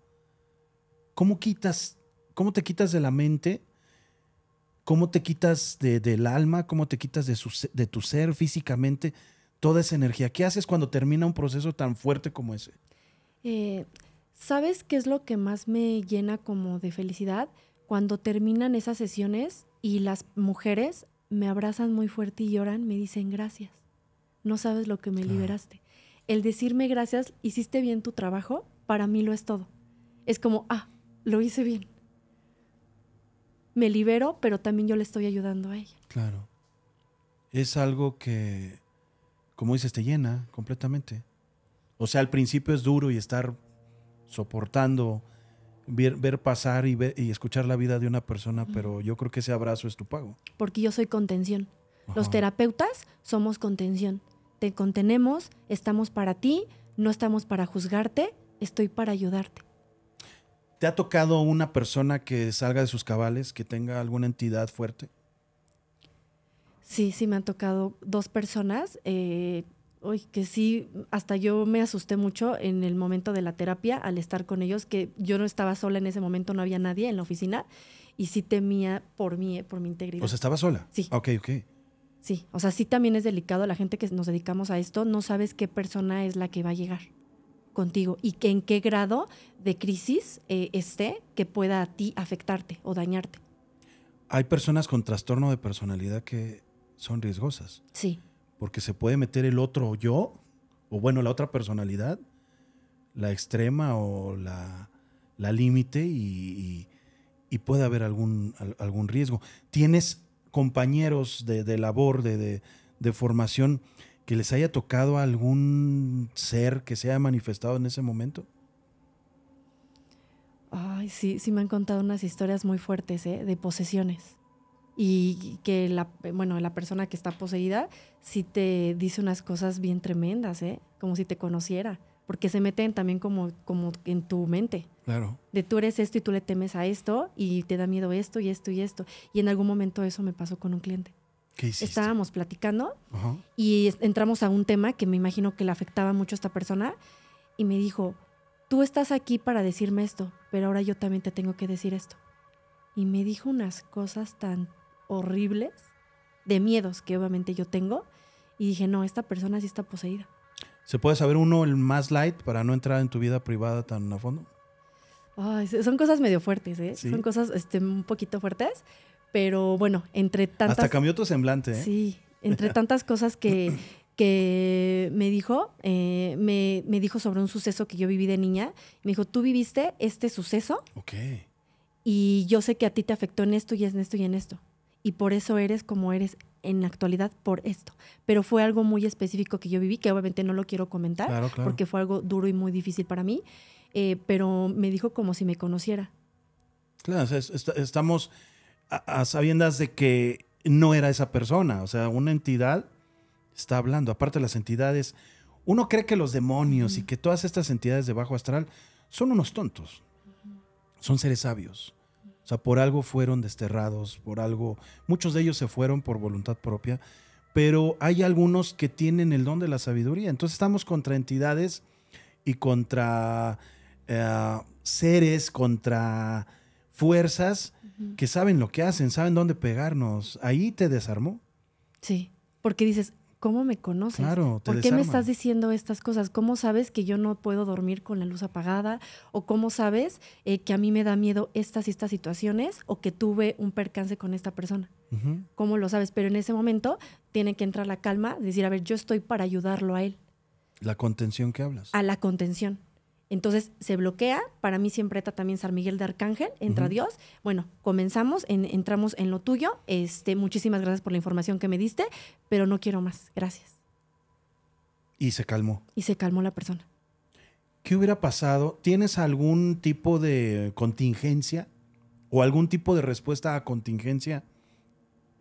¿Cómo quitas, cómo te quitas de la mente? ¿Cómo te quitas del alma? ¿Cómo te quitas de, tu ser físicamente toda esa energía? ¿Qué haces cuando termina un proceso tan fuerte como ese? Eh, ¿Sabes qué es lo que más me llena como de felicidad? cuando terminan esas sesiones y las mujeres me abrazan muy fuerte y lloran, me dicen gracias. No sabes lo que me liberaste. El decirme gracias, hiciste bien tu trabajo, para mí lo es todo. Es como, ah, lo hice bien. Me libero, pero también yo le estoy ayudando a ella. Claro. Es algo que, como dices, te llena completamente. O sea, al principio es duro y estar soportando ver, pasar y, ver, y, escuchar la vida de una persona, pero yo creo que ese abrazo es tu pago. Porque yo soy contención. Los terapeutas somos contención. Te contenemos, estamos para ti, no estamos para juzgarte, estoy para ayudarte. ¿Te ha tocado una persona que salga de sus cabales, que tenga alguna entidad fuerte? Sí, sí, me han tocado dos personas. Eh, uy, que sí, hasta yo me asusté mucho en el momento de la terapia al estar con ellos, que yo no estaba sola en ese momento, no había nadie en la oficina y sí temía por mí, eh, por mi integridad. O sea, estaba sola. Sí. Ok, ok. Sí, o sea, sí también es delicado la gente que nos dedicamos a esto, no sabes qué persona es la que va a llegar contigo y que en qué grado de crisis eh, esté que pueda a ti afectarte o dañarte. Hay personas con trastorno de personalidad que son riesgosas. Sí porque se puede meter el otro yo, o bueno, la otra personalidad, la extrema o la límite y, puede haber algún, algún riesgo. Tienes compañeros de, labor, de, de, formación, que les haya tocado algún ser que se haya manifestado en ese momento? Ay, sí, sí me han contado unas historias muy fuertes ¿eh? de posesiones y que la, bueno, la persona que está poseída sí te dice unas cosas bien tremendas, ¿eh? como si te conociera, porque se meten también como, como en tu mente. Claro. De tú eres esto y tú le temes a esto y te da miedo esto y esto y esto. Y en algún momento eso me pasó con un cliente. ¿Qué hiciste? Estábamos platicando y entramos a un tema que me imagino que le afectaba mucho a esta persona y me dijo, tú estás aquí para decirme esto, pero ahora yo también te tengo que decir esto. Y me dijo unas cosas tan horribles de miedos que obviamente yo tengo. Y dije, no, esta persona sí está poseída. ¿Se puede saber uno el más light para no entrar en tu vida privada tan a fondo? son cosas medio fuertes, ¿eh? Son cosas este, un poquito fuertes, pero bueno, entre tantas... Hasta cambió tu semblante, ¿eh? Sí, entre tantas cosas que, <laughs> que me dijo, eh, me, me, dijo sobre un suceso que yo viví de niña. Me dijo, tú viviste este suceso. Y yo sé que a ti te afectó en esto y en esto y en esto y por eso eres como eres en la actualidad por esto. Pero fue algo muy específico que yo viví, que obviamente no lo quiero comentar, porque fue algo duro y muy difícil para mí, eh, pero me dijo como si me conociera. Claro, estamos a, sabiendas de que no era esa persona, o sea, una entidad está hablando, aparte de las entidades, uno cree que los demonios y que todas estas entidades de bajo astral son unos tontos, son seres sabios o sea, por algo fueron desterrados, por algo, muchos de ellos se fueron por voluntad propia, pero hay algunos que tienen el don de la sabiduría. Entonces estamos contra entidades y contra eh, seres, contra fuerzas que saben lo que hacen, saben dónde pegarnos. Ahí te desarmó. Sí, porque dices, ¿Cómo me conoces? ¿Por qué me estás diciendo estas cosas? ¿Cómo sabes que yo no puedo dormir con la luz apagada? ¿O cómo sabes eh, que a mí me da miedo estas y estas situaciones? ¿O que tuve un percance con esta persona? ¿Cómo lo sabes? Pero en ese momento tiene que entrar la calma, decir, a ver, yo estoy para ayudarlo a él. La contención que hablas. A la contención. Entonces se bloquea, para mí siempre está también San Miguel de Arcángel, entra Dios. Bueno, comenzamos, entramos en lo tuyo. Este, muchísimas gracias por la información que me diste, pero no quiero más. Gracias. Y se calmó. Y se calmó la persona. ¿Qué hubiera pasado? ¿Tienes algún tipo de contingencia o algún tipo de respuesta a contingencia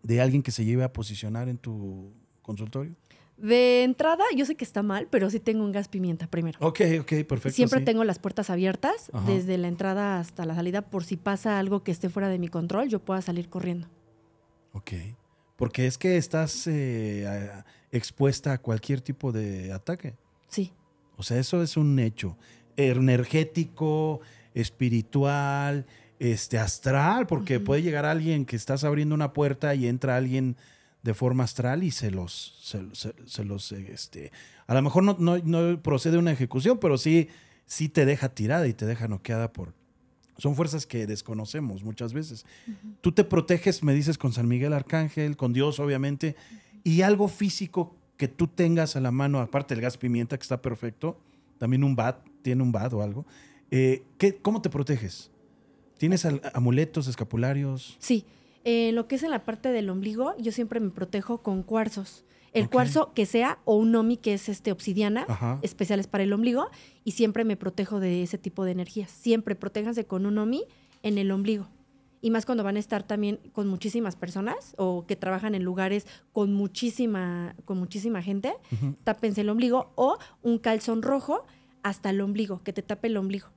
de alguien que se lleve a posicionar en tu consultorio? De entrada, yo sé que está mal, pero sí tengo un gas pimienta primero. Ok, ok, perfecto. Siempre tengo las puertas abiertas, desde la entrada hasta la salida, por si pasa algo que esté fuera de mi control, yo pueda salir corriendo. Ok. Porque es que estás eh, expuesta a cualquier tipo de ataque. Sí. O sea, eso es un hecho. Energético, espiritual, este, astral, porque puede llegar alguien que estás abriendo una puerta y entra alguien de forma astral y se los, se, los, este, a lo mejor no, no, procede una ejecución, pero sí, sí te deja tirada y te deja noqueada por... Son fuerzas que desconocemos muchas veces. Tú te proteges, me dices, con San Miguel Arcángel, con Dios, obviamente, y algo físico que tú tengas a la mano, aparte del gas pimienta, que está perfecto, también un bat, tiene un bat o algo. Eh, ¿qué, ¿Cómo te proteges? ¿Tienes amuletos, escapularios? Sí, eh, lo que es en la parte del ombligo, yo siempre me protejo con cuarzos. El cuarzo que sea o un omi que es este obsidiana, especiales para el ombligo, y siempre me protejo de ese tipo de energías. Siempre protéjanse con un omi en el ombligo. Y más cuando van a estar también con muchísimas personas o que trabajan en lugares con muchísima, con muchísima gente, tápense el ombligo o un calzón rojo hasta el ombligo, que te tape el ombligo.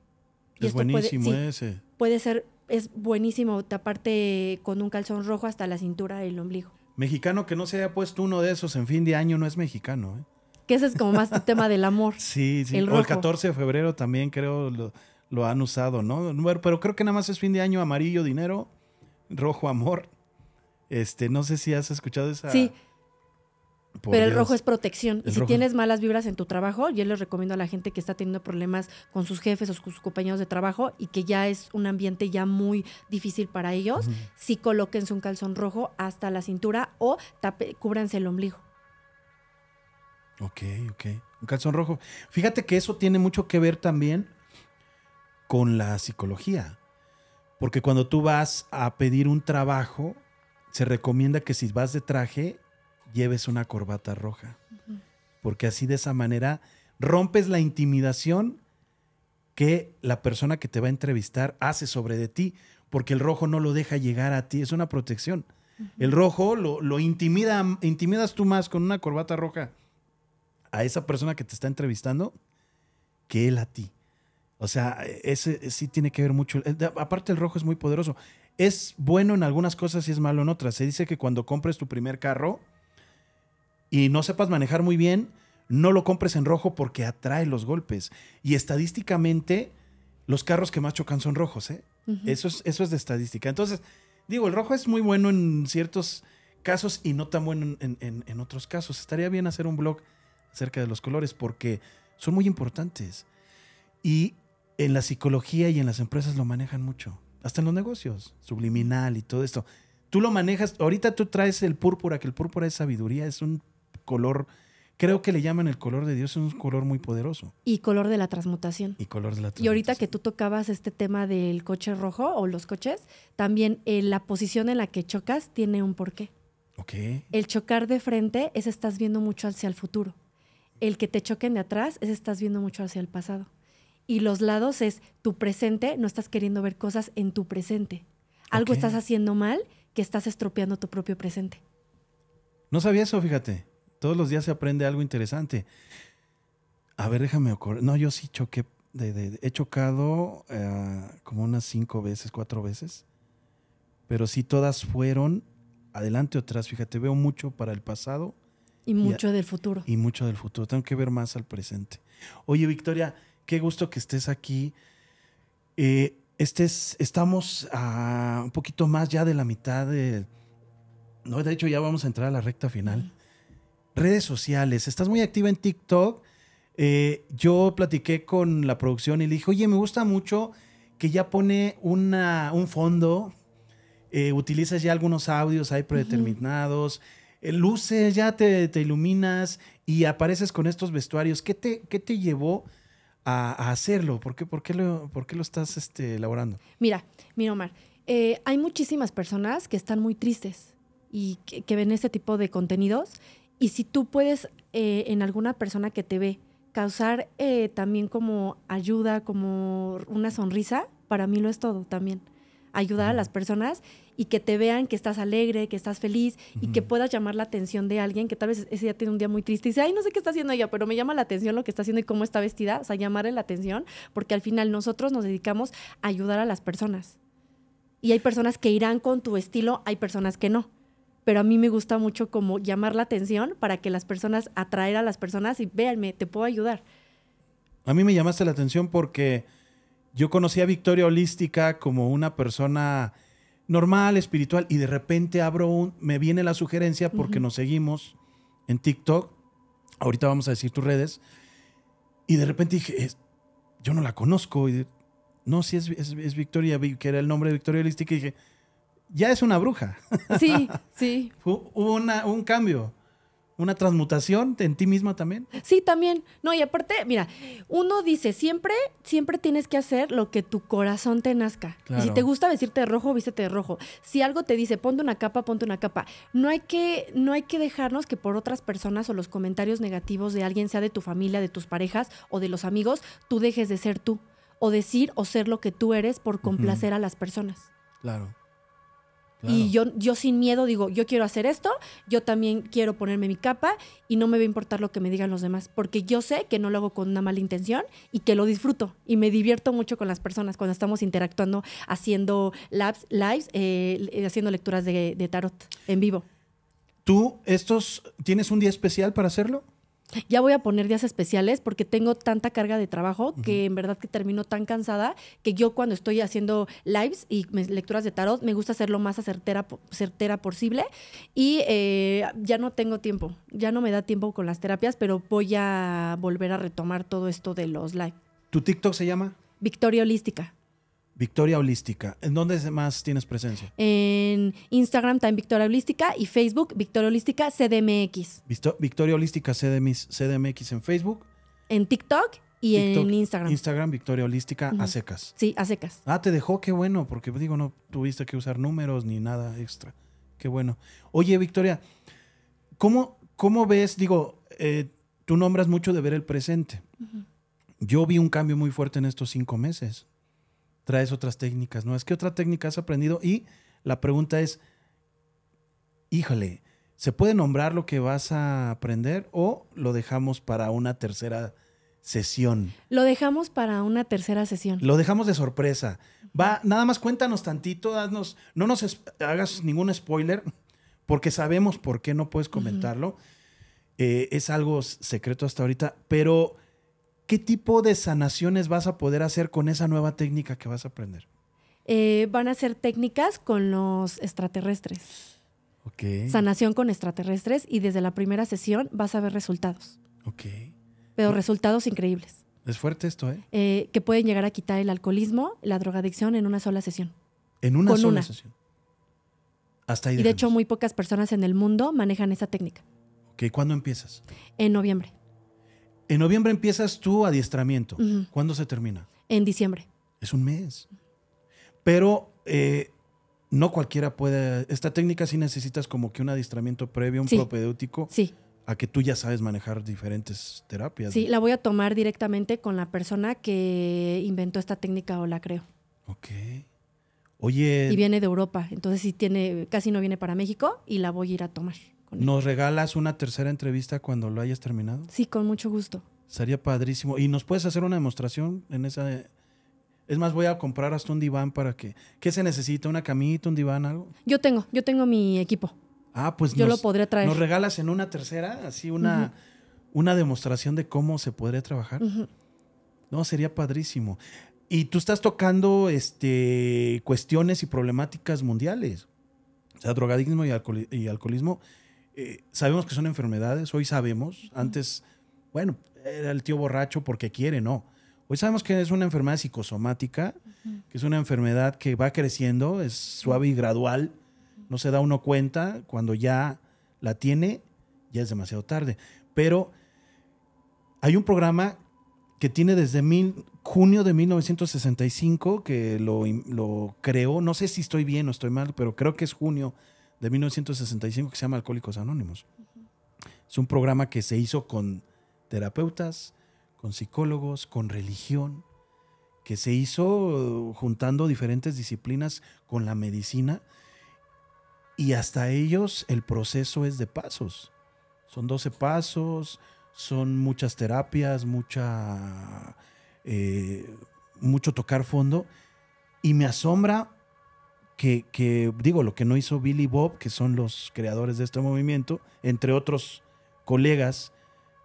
Es buenísimo ese. puede ser es buenísimo taparte con un calzón rojo hasta la cintura del ombligo. Mexicano que no se haya puesto uno de esos en fin de año no es mexicano. ¿eh? Que ese es como más el tema del amor. <laughs> Sí, sí. El rojo. O el 14 de febrero también creo lo, han usado, ¿no? Pero creo que nada más es fin de año amarillo dinero, rojo amor. Este, no sé si has escuchado esa. Sí pero el rojo es protección. y si tienes malas vibras en tu trabajo, yo les recomiendo a la gente que está teniendo problemas con sus jefes o sus compañeros de trabajo y que ya es un ambiente ya muy difícil para ellos, si sí colóquense un calzón rojo hasta la cintura o tape, cúbranse el ombligo. Ok, ok. Un calzón rojo. Fíjate que eso tiene mucho que ver también con la psicología. Porque cuando tú vas a pedir un trabajo, se recomienda que si vas de traje, lleves una corbata roja. Porque así de esa manera rompes la intimidación que la persona que te va a entrevistar hace sobre de ti, porque el rojo no lo deja llegar a ti, es una protección. El rojo lo, lo, intimida, intimidas tú más con una corbata roja a esa persona que te está entrevistando que él a ti. O sea, ese sí tiene que ver mucho. Aparte, el rojo es muy poderoso. Es bueno en algunas cosas y es malo en otras. Se dice que cuando compres tu primer carro, y no sepas manejar muy bien, no lo compres en rojo porque atrae los golpes. Y estadísticamente, los carros que más chocan son rojos, ¿eh? eso, es, eso es de estadística. Entonces, digo, el rojo es muy bueno en ciertos casos y no tan bueno en, en otros casos. Estaría bien hacer un blog acerca de los colores porque son muy importantes. Y en la psicología y en las empresas lo manejan mucho. Hasta en los negocios, subliminal y todo esto. Tú lo manejas, ahorita tú traes el púrpura, que el púrpura es sabiduría, es un color, creo que le llaman el color de Dios, es un color muy poderoso. Y color de la transmutación. Y color de la transmutación. Y ahorita que tú tocabas este tema del coche rojo o los coches, también eh, la posición en la que chocas tiene un porqué. El chocar de frente es estás viendo mucho hacia el futuro. El que te choquen de atrás es estás viendo mucho hacia el pasado. Y los lados es tu presente, no estás queriendo ver cosas en tu presente. Algo estás haciendo mal que estás estropeando tu propio presente. No sabía eso, fíjate. Todos los días se aprende algo interesante. A ver, déjame ocurrir. No, yo sí choqué. he chocado eh, como unas cinco veces, cuatro veces. Pero sí, todas fueron adelante o atrás. Fíjate, veo mucho para el pasado. Y mucho del futuro. Y mucho del futuro. Tengo que ver más al presente. Oye, Victoria, qué gusto que estés aquí. Eh, estamos a un poquito más ya de la mitad de... No, de hecho ya vamos a entrar a la recta final redes sociales. Estás muy activa en TikTok. Eh, yo platiqué con la producción y le dije, oye, me gusta mucho que ya pone una, un fondo, eh, utilizas ya algunos audios ahí predeterminados, eh, luces, ya te, iluminas y apareces con estos vestuarios. ¿Qué te, qué te llevó a, hacerlo? ¿Por qué, por qué, lo, por lo, estás este, elaborando? Mira, mira Omar, hay muchísimas personas que están muy tristes y que ven este tipo de contenidos y si tú puedes eh, en alguna persona que te ve causar eh, también como ayuda, como una sonrisa, para mí lo es todo también. Ayudar a las personas y que te vean que estás alegre, que estás feliz y que puedas llamar la atención de alguien que tal vez ese día tiene un día muy triste y dice, ay, no sé qué está haciendo ella, pero me llama la atención lo que está haciendo y cómo está vestida. O sea, llamarle la atención porque al final nosotros nos dedicamos a ayudar a las personas. Y hay personas que irán con tu estilo, hay personas que no pero a mí me gusta mucho como llamar la atención para que las personas, atraer a las personas y véanme, te puedo ayudar. A mí me llamaste la atención porque yo conocí a Victoria Holística como una persona normal, espiritual, y de repente abro un, me viene la sugerencia porque nos seguimos en TikTok, ahorita vamos a decir tus redes, y de repente dije, yo no la conozco, y no, sí es Victoria, que era el nombre de Victoria Holística, y dije, ya es una bruja. Sí, <laughs> sí. Hubo una, un cambio, una transmutación en ti misma también. Sí, también. No, y aparte, mira, uno dice, siempre, siempre tienes que hacer lo que tu corazón te nazca. Y si te gusta vestirte de rojo, vístete de rojo. Si algo te dice, ponte una capa, ponte una capa. No hay que, no hay que dejarnos que por otras personas o los comentarios negativos de alguien, sea de tu familia, de tus parejas o de los amigos, tú dejes de ser tú. O decir o ser lo que tú eres por complacer a las personas. Claro. Y yo, yo sin miedo digo, yo quiero hacer esto, yo también quiero ponerme mi capa y no me va a importar lo que me digan los demás, porque yo sé que no lo hago con una mala intención y que lo disfruto y me divierto mucho con las personas cuando estamos interactuando, haciendo lives, eh, haciendo lecturas de, de tarot en vivo. ¿Tú estos tienes un día especial para hacerlo? ya voy a poner días especiales porque tengo tanta carga de trabajo que en verdad que termino tan cansada que yo cuando estoy haciendo lives y lecturas de tarot me gusta hacerlo más certera, posible y eh, ya no tengo tiempo, ya no me da tiempo con las terapias, pero voy a volver a retomar todo esto de los lives. ¿Tu TikTok se llama? Victoria Holística. Victoria Holística. ¿En dónde más tienes presencia? En Instagram también Victoria Holística y Facebook Victoria Holística CDMX. Victoria Holística CDMX, en Facebook. En TikTok y en Instagram. Instagram Victoria Holística a secas. Sí, a secas. Ah, te dejó, qué bueno, porque digo, no tuviste que usar números ni nada extra. Qué bueno. Oye, Victoria, ¿cómo, cómo ves, digo, eh, tú nombras mucho de ver el presente. Yo vi un cambio muy fuerte en estos cinco meses traes otras técnicas ¿no? Es que otra técnica has aprendido? Y la pregunta es, híjole, ¿se puede nombrar lo que vas a aprender o lo dejamos para una tercera sesión? Lo dejamos para una tercera sesión. Lo dejamos de sorpresa. Va, nada más cuéntanos tantito, no nos hagas ningún spoiler, porque sabemos por qué no puedes comentarlo. Eh, es algo secreto hasta ahorita, pero ¿qué tipo de sanaciones vas a poder hacer con esa nueva técnica que vas a aprender? Eh, van a ser técnicas con los extraterrestres. Ok. Sanación con extraterrestres y desde la primera sesión vas a ver resultados. Ok. Pero resultados increíbles. Es fuerte esto, ¿eh? ¿eh? Que pueden llegar a quitar el alcoholismo, la drogadicción en una sola sesión. En una sola sesión. Hasta ahí. Y de hecho muy pocas personas en el mundo manejan esa técnica. Ok, ¿cuándo empiezas? En noviembre. En noviembre empiezas tu adiestramiento. ¿Cuándo se termina? En diciembre. Es un mes. Pero eh, no cualquiera puede. Esta técnica sí necesitas como que un adiestramiento previo, un propedéutico. Sí. A que tú ya sabes manejar diferentes terapias. Sí, la voy a tomar directamente con la persona que inventó esta técnica o la creo. Ok. Oye. Y viene de Europa, entonces sí tiene, casi no viene para México y la voy a ir a tomar. ¿Nos regalas una tercera entrevista cuando lo hayas terminado? Sí, con mucho gusto. Sería padrísimo. ¿Y nos puedes hacer una demostración en esa... Es más, voy a comprar hasta un diván para que... ¿Qué se necesita? ¿Una camita, un diván, algo? Yo tengo, yo tengo mi equipo. Ah, pues yo lo podría traer. ¿Nos regalas en una tercera, así una, una demostración de cómo se podría trabajar? No, sería padrísimo. Y tú estás tocando este, cuestiones y problemáticas mundiales. O sea, drogadismo y alcoholismo eh, sabemos que son enfermedades, hoy sabemos, antes, bueno, era el tío borracho porque quiere, no. Hoy sabemos que es una enfermedad psicosomática, que es una enfermedad que va creciendo, es suave y gradual, no se da uno cuenta, cuando ya la tiene, ya es demasiado tarde. Pero hay un programa que tiene desde junio de 1965, que lo, lo creó, no sé si estoy bien o estoy mal, pero creo que es junio de 1965 que se llama Alcohólicos Anónimos. Es un programa que se hizo con terapeutas, con psicólogos, con religión, que se hizo uh, juntando diferentes disciplinas con la medicina y hasta ellos el proceso es de pasos. Son 12 pasos, son muchas terapias, mucha, eh, mucho tocar fondo y me asombra que, digo, lo que no hizo Billy Bob, que son los creadores de este movimiento, entre otros colegas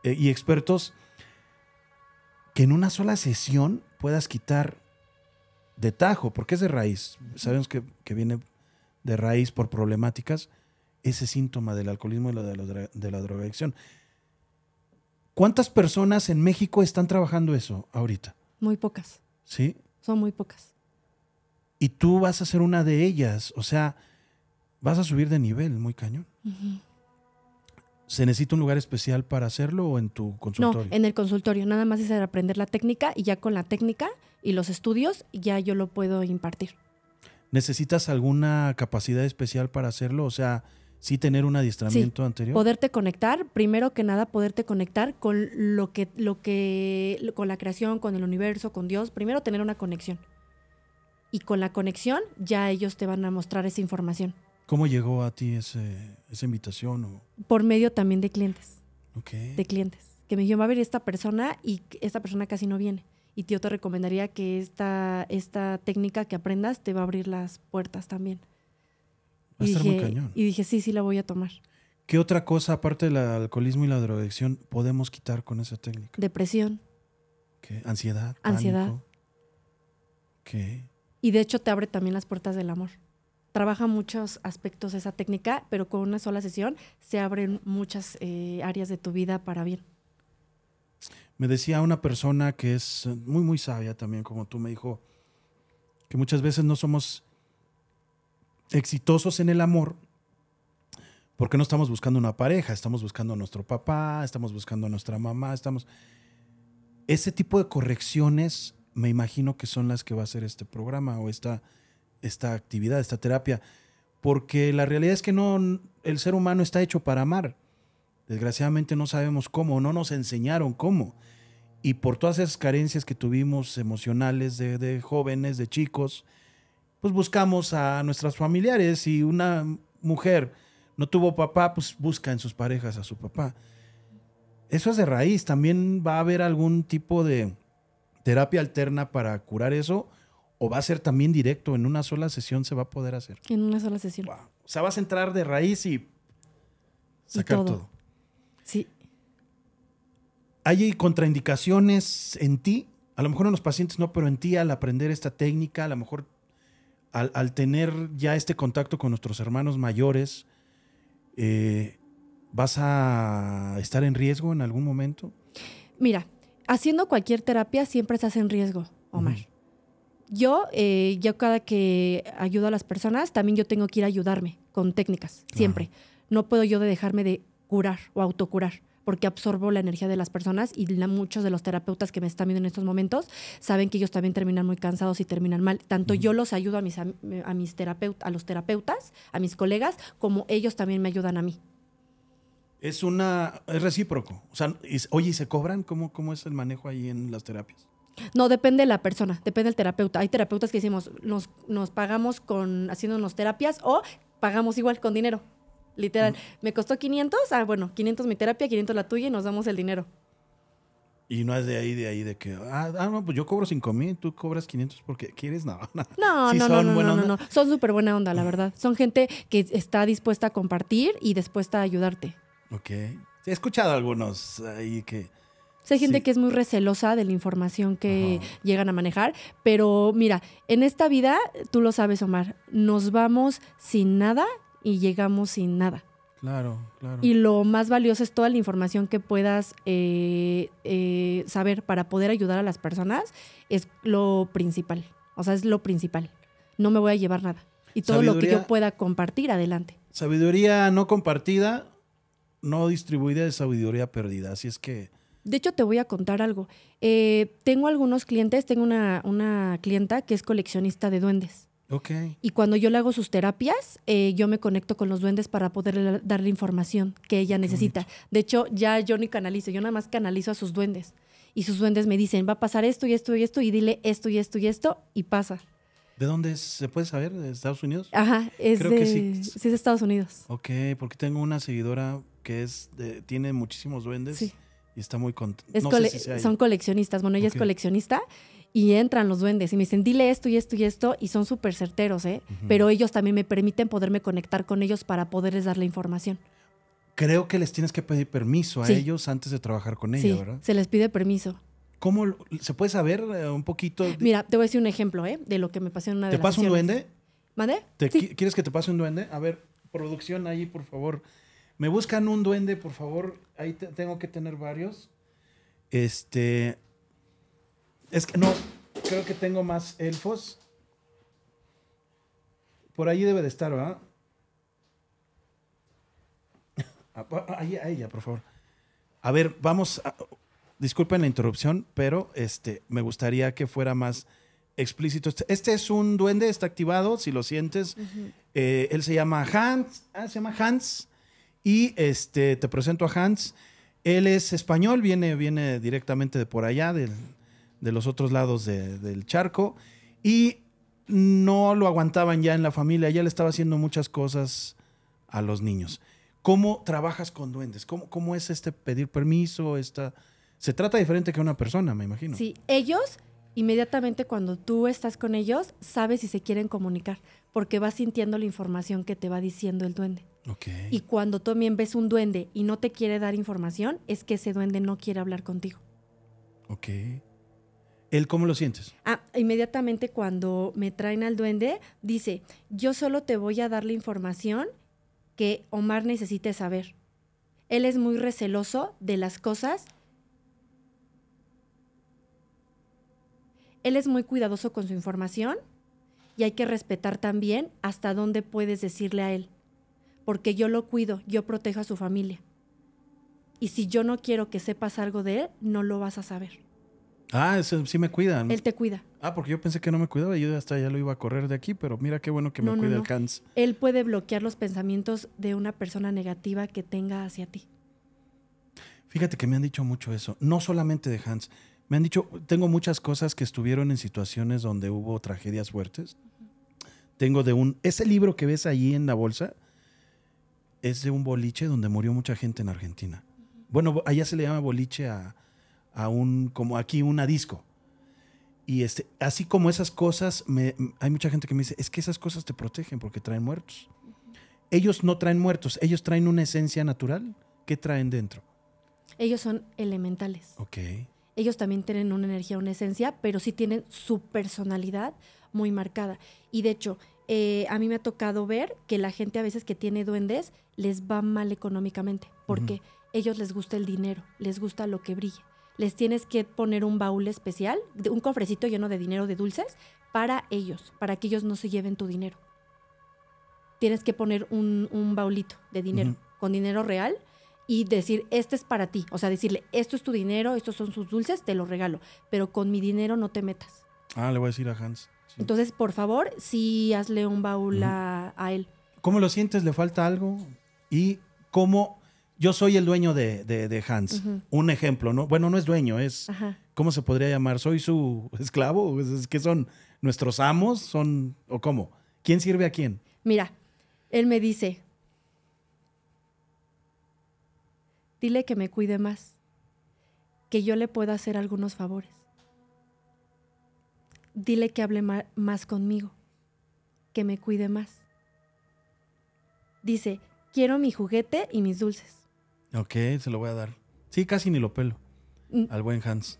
eh, y expertos, que en una sola sesión puedas quitar de tajo, porque es de raíz, sabemos que, viene de raíz por problemáticas, ese síntoma del alcoholismo y de de la drogadicción. ¿Cuántas personas en México están trabajando eso ahorita? Muy pocas. ¿Sí? Son muy pocas. Y tú vas a ser una de ellas, o sea, vas a subir de nivel muy cañón. ¿Se necesita un lugar especial para hacerlo o en tu consultorio? No, en el consultorio, nada más es aprender la técnica y ya con la técnica y los estudios ya yo lo puedo impartir. ¿Necesitas alguna capacidad especial para hacerlo? O sea, sí tener un adiestramiento anterior. Poderte conectar, primero que nada, poderte conectar con lo que, lo que, con la creación, con el universo, con Dios. Primero tener una conexión y con la conexión ya ellos te van a mostrar esa información. ¿Cómo llegó a ti esa invitación? Por medio también de clientes. Ok. De clientes. Que me dijeron, va a ver esta persona y esta persona casi no viene. Y yo te recomendaría que esta, esta técnica que aprendas te va a abrir las puertas también. Va a estar muy cañón. Y dije, sí, sí la voy a tomar. ¿Qué otra cosa, aparte del alcoholismo y la drogadicción, podemos quitar con esa técnica? Depresión. ¿Qué? Ansiedad. Ansiedad. ¿Qué? y de hecho te abre también las puertas del amor. Trabaja muchos aspectos de esa técnica, pero con una sola sesión se abren muchas eh, áreas de tu vida para bien. Me decía una persona que es muy, muy sabia también, como tú me dijo, que muchas veces no somos exitosos en el amor porque no estamos buscando una pareja, estamos buscando a nuestro papá, estamos buscando a nuestra mamá, estamos... Ese tipo de correcciones me imagino que son las que va a hacer este programa o esta, esta actividad, esta terapia, porque la realidad es que no, el ser humano está hecho para amar. Desgraciadamente no sabemos cómo, no nos enseñaron cómo. Y por todas esas carencias que tuvimos emocionales de, de jóvenes, de chicos, pues buscamos a nuestras familiares Si una mujer no tuvo papá, pues busca en sus parejas a su papá. Eso es de raíz. También va a haber algún tipo de, terapia alterna para curar eso o va a ser también directo, en una sola sesión se va a poder hacer. En una sola sesión. O sea, vas a entrar de raíz y sacar todo. Sí. ¿Hay contraindicaciones en ti? A lo mejor en los pacientes no, pero en ti al aprender esta técnica, a lo mejor al, tener ya este contacto con nuestros hermanos mayores, eh, ¿vas a estar en riesgo en algún momento? Mira, haciendo cualquier terapia siempre hace en riesgo, Omar. Yo, eh, yo cada que ayudo a las personas, también yo tengo que ir a ayudarme con técnicas, siempre. No puedo yo de dejarme de curar o autocurar porque absorbo la energía de las personas y muchos de los terapeutas que me están viendo en estos momentos saben que ellos también terminan muy cansados y terminan mal. Tanto yo los ayudo a mis, a, mis terapeutas a los terapeutas, a mis colegas, como ellos también me ayudan a mí. Es una, es recíproco. O sea, oye, ¿y se cobran? ¿Cómo, ¿Cómo es el manejo ahí en las terapias? No, depende de la persona, depende del terapeuta. Hay terapeutas que decimos, nos, pagamos con haciéndonos terapias o pagamos igual con dinero. Literal, me costó 500, ah, bueno, 500 mi terapia, 500 la tuya y nos damos el dinero. Y no es de ahí, de ahí, de que, ah, ah no, pues yo cobro 5 mil, tú cobras 500 porque quieres, no. <laughs> No, no, no, no, no, no, no, Son súper buena onda, la verdad. Son gente que está dispuesta a compartir y dispuesta a ayudarte. Ok. he escuchado algunos ahí que... hay gente que es muy recelosa de la información que llegan a manejar, pero mira, en esta vida, tú lo sabes, Omar, nos vamos sin nada y llegamos sin nada. Claro, claro. Y lo más valioso es toda la información que puedas eh, eh, saber para poder ayudar a las personas, es lo principal. O sea, es lo principal. No me voy a llevar nada. Y todo lo que yo pueda compartir, adelante. Sabiduría no compartida no distribuida de sabiduría perdida. Así es que... De hecho, te voy a contar algo. Eh, tengo algunos clientes, tengo una, una, clienta que es coleccionista de duendes. Ok. Y cuando yo le hago sus terapias, eh, yo me conecto con los duendes para poder darle información que ella necesita. De hecho, ya yo ni canalizo, yo nada más canalizo a sus duendes. Y sus duendes me dicen, va a pasar esto y esto y esto, y dile esto y esto y esto, y pasa. ¿De dónde ¿Se puede saber? ¿De Estados Unidos? Ajá, es Creo que sí. es de Estados Unidos. Ok, porque tengo una seguidora que es tiene muchísimos duendes y está muy contento. son coleccionistas, bueno, ella es coleccionista y entran los duendes y me dicen, dile esto y esto y esto, y son súper certeros, ¿eh? Pero ellos también me permiten poderme conectar con ellos para poderles dar la información. Creo que les tienes que pedir permiso a ellos antes de trabajar con ellos, ¿verdad? Se les pide permiso. ¿Cómo se puede saber eh, un poquito? Mira, te voy a decir un ejemplo, ¿eh? De lo que me pasó una ¿Te ¿Te pasa un duende? ¿Mande? ¿Quieres que te pase un duende? A ver, producción ahí, por favor. Me buscan un duende, por favor. Ahí tengo que tener varios. Este. Es que no, creo que tengo más elfos. Por ahí debe de estar, ¿verdad? <laughs> Ah, ah, ahí, ahí ya, por favor. A ver, vamos. A, disculpen la interrupción, pero este, me gustaría que fuera más explícito. Este, este es un duende, está activado, si lo sientes. Eh, él se llama Hans. Ah, se llama Hans. Y este, te presento a Hans. Él es español, viene, viene directamente de por allá, de los otros lados del charco. Y no lo aguantaban ya en la familia, ya le estaba haciendo muchas cosas a los niños. ¿Cómo trabajas con duendes? ¿Cómo, cómo es este pedir permiso? Esta... Se trata diferente que una persona, me imagino. Sí, ellos, inmediatamente cuando tú estás con ellos, sabes si se quieren comunicar, porque vas sintiendo la información que te va diciendo el duende. Y cuando también ves un duende y no te quiere dar información, es que ese duende no quiere hablar contigo. Ok. ¿Él cómo lo sientes? Ah, inmediatamente cuando me traen al duende, dice, yo solo te voy a dar la información que Omar necesite saber. Él es muy receloso de las cosas. Él es muy cuidadoso con su información y hay que respetar también hasta dónde puedes decirle a él porque yo lo cuido, yo protejo a su familia. Y si yo no quiero que sepas algo de él, no lo vas a saber. Ah, sí me cuida. Él te cuida. Ah, porque yo pensé que no me cuidaba, yo hasta ya lo iba a correr de aquí, pero mira qué bueno que me cuida el Hans. Él puede bloquear los pensamientos de una persona negativa que tenga hacia ti. Fíjate que me han dicho mucho eso, no solamente de Hans. Me han dicho, tengo muchas cosas que estuvieron en situaciones donde hubo tragedias fuertes. Tengo de un, ese libro que ves ahí en la bolsa, es de un boliche donde murió mucha gente en Argentina. Bueno, allá se le llama boliche a, un, como aquí, una disco. Y este, así como esas cosas, hay mucha gente que me dice, es que esas cosas te protegen porque traen muertos. Ellos no traen muertos, ellos traen una esencia natural. ¿Qué traen dentro? Ellos son elementales. Ok. Ellos también tienen una energía, una esencia, pero sí tienen su personalidad muy marcada. Y de hecho, eh, a mí me ha tocado ver que la gente a veces que tiene duendes les va mal económicamente, porque ellos les gusta el dinero, les gusta lo que brille Les tienes que poner un baúl especial, un cofrecito lleno de dinero de dulces para ellos, para que ellos no se lleven tu dinero. Tienes que poner un, un baulito de dinero, con dinero real, y decir, este es para ti. O sea, decirle, esto es tu dinero, estos son sus dulces, te lo regalo, pero con mi dinero no te metas. Ah, le voy a decir a Hans. Entonces, por favor, sí hazle un baúl a, él. ¿Cómo lo sientes? ¿Le falta algo? Y cómo yo soy el dueño de, Hans. Un ejemplo, ¿no? Bueno, no es dueño, es. ¿Cómo se podría llamar? ¿Soy su esclavo? ¿Es que son nuestros amos? ¿Son. o cómo? ¿Quién sirve a quién? Mira, él me dice. Dile que me cuide más. Que yo le pueda hacer algunos favores dile que hable más conmigo, que me cuide más. Dice, quiero mi juguete y mis dulces. Ok, se lo voy a dar. Sí, casi ni lo pelo. Mm. Al buen Hans.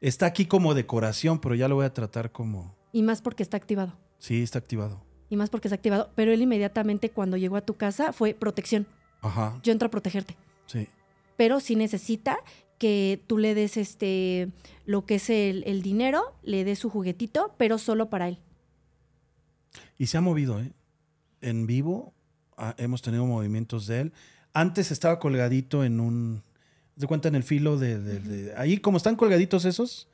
Está aquí como decoración, pero ya lo voy a tratar como... Y más porque está activado. Sí, está activado. Y más porque está activado. Pero él inmediatamente cuando llegó a tu casa fue protección. Ajá. Yo entro a protegerte. Sí. Pero si necesita que tú le des este lo que es el, dinero, le des su juguetito, pero solo para él. Y se ha movido, ¿eh? En vivo ah, hemos tenido movimientos de él. Antes estaba colgadito en un. ¿Te cuenta en el filo de. ahí, como están colgaditos esos,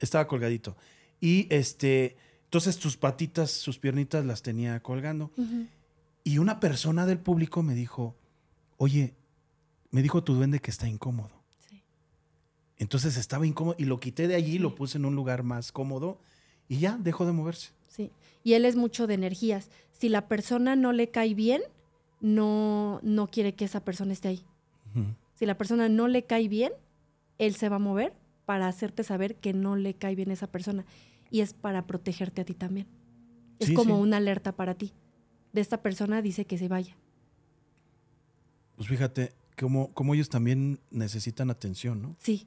estaba colgadito. Y este. Entonces tus patitas, sus piernitas las tenía colgando. Y una persona del público me dijo, oye, me dijo tu duende que está incómodo. Entonces estaba incómodo y lo quité de allí, lo puse en un lugar más cómodo y ya dejó de moverse. Sí, y él es mucho de energías. Si la persona no le cae bien, no, no quiere que esa persona esté ahí. Si la persona no le cae bien, él se va a mover para hacerte saber que no le cae bien esa persona. Y es para protegerte a ti también. Es como una alerta para ti. De esta persona dice que se vaya. Pues fíjate, como, como ellos también necesitan atención, ¿no? Sí.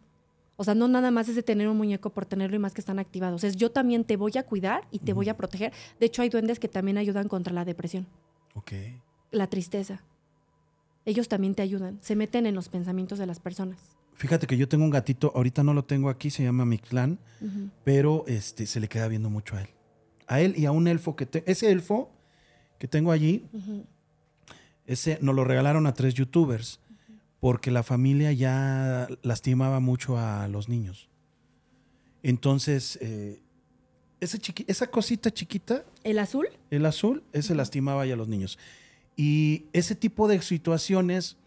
O sea, no nada más es de tener un muñeco por tenerlo y más que están activados. Es yo también te voy a cuidar y te voy a proteger. De hecho, hay duendes que también ayudan contra la depresión. Ok. La tristeza. Ellos también te ayudan. Se meten en los pensamientos de las personas. Fíjate que yo tengo un gatito, ahorita no lo tengo aquí, se llama Mictlán, pero este, se le queda viendo mucho a él. A él y a un elfo que... tengo. ese elfo que tengo allí, ese nos lo regalaron a tres youtubers porque la familia ya lastimaba mucho a los niños. Entonces, eh, esa, esa cosita chiquita... ¿El azul? El azul, ese lastimaba ya a los niños. Y ese tipo de situaciones,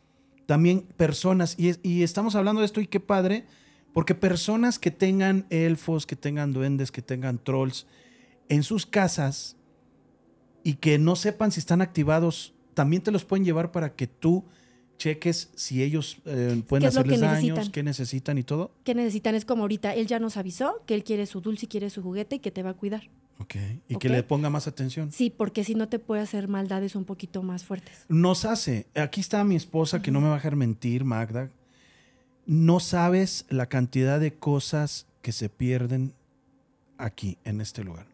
también personas, y, y estamos hablando de esto y qué padre, porque personas que tengan elfos, que tengan duendes, que tengan trolls en sus casas y que no sepan si están activados, también te los pueden llevar para que tú cheques si ellos eh, pueden hacerles daños, qué necesitan y todo. ¿Qué necesitan? Es como ahorita, él ya nos avisó que él quiere su dulce, quiere su juguete y que te va a cuidar. Ok, y que le ponga más atención. Sí, porque si no te puede hacer maldades un poquito más fuertes. Nos hace, aquí está mi esposa que no me va a dejar mentir, Magda. No sabes la cantidad de cosas que se pierden aquí, en este lugar.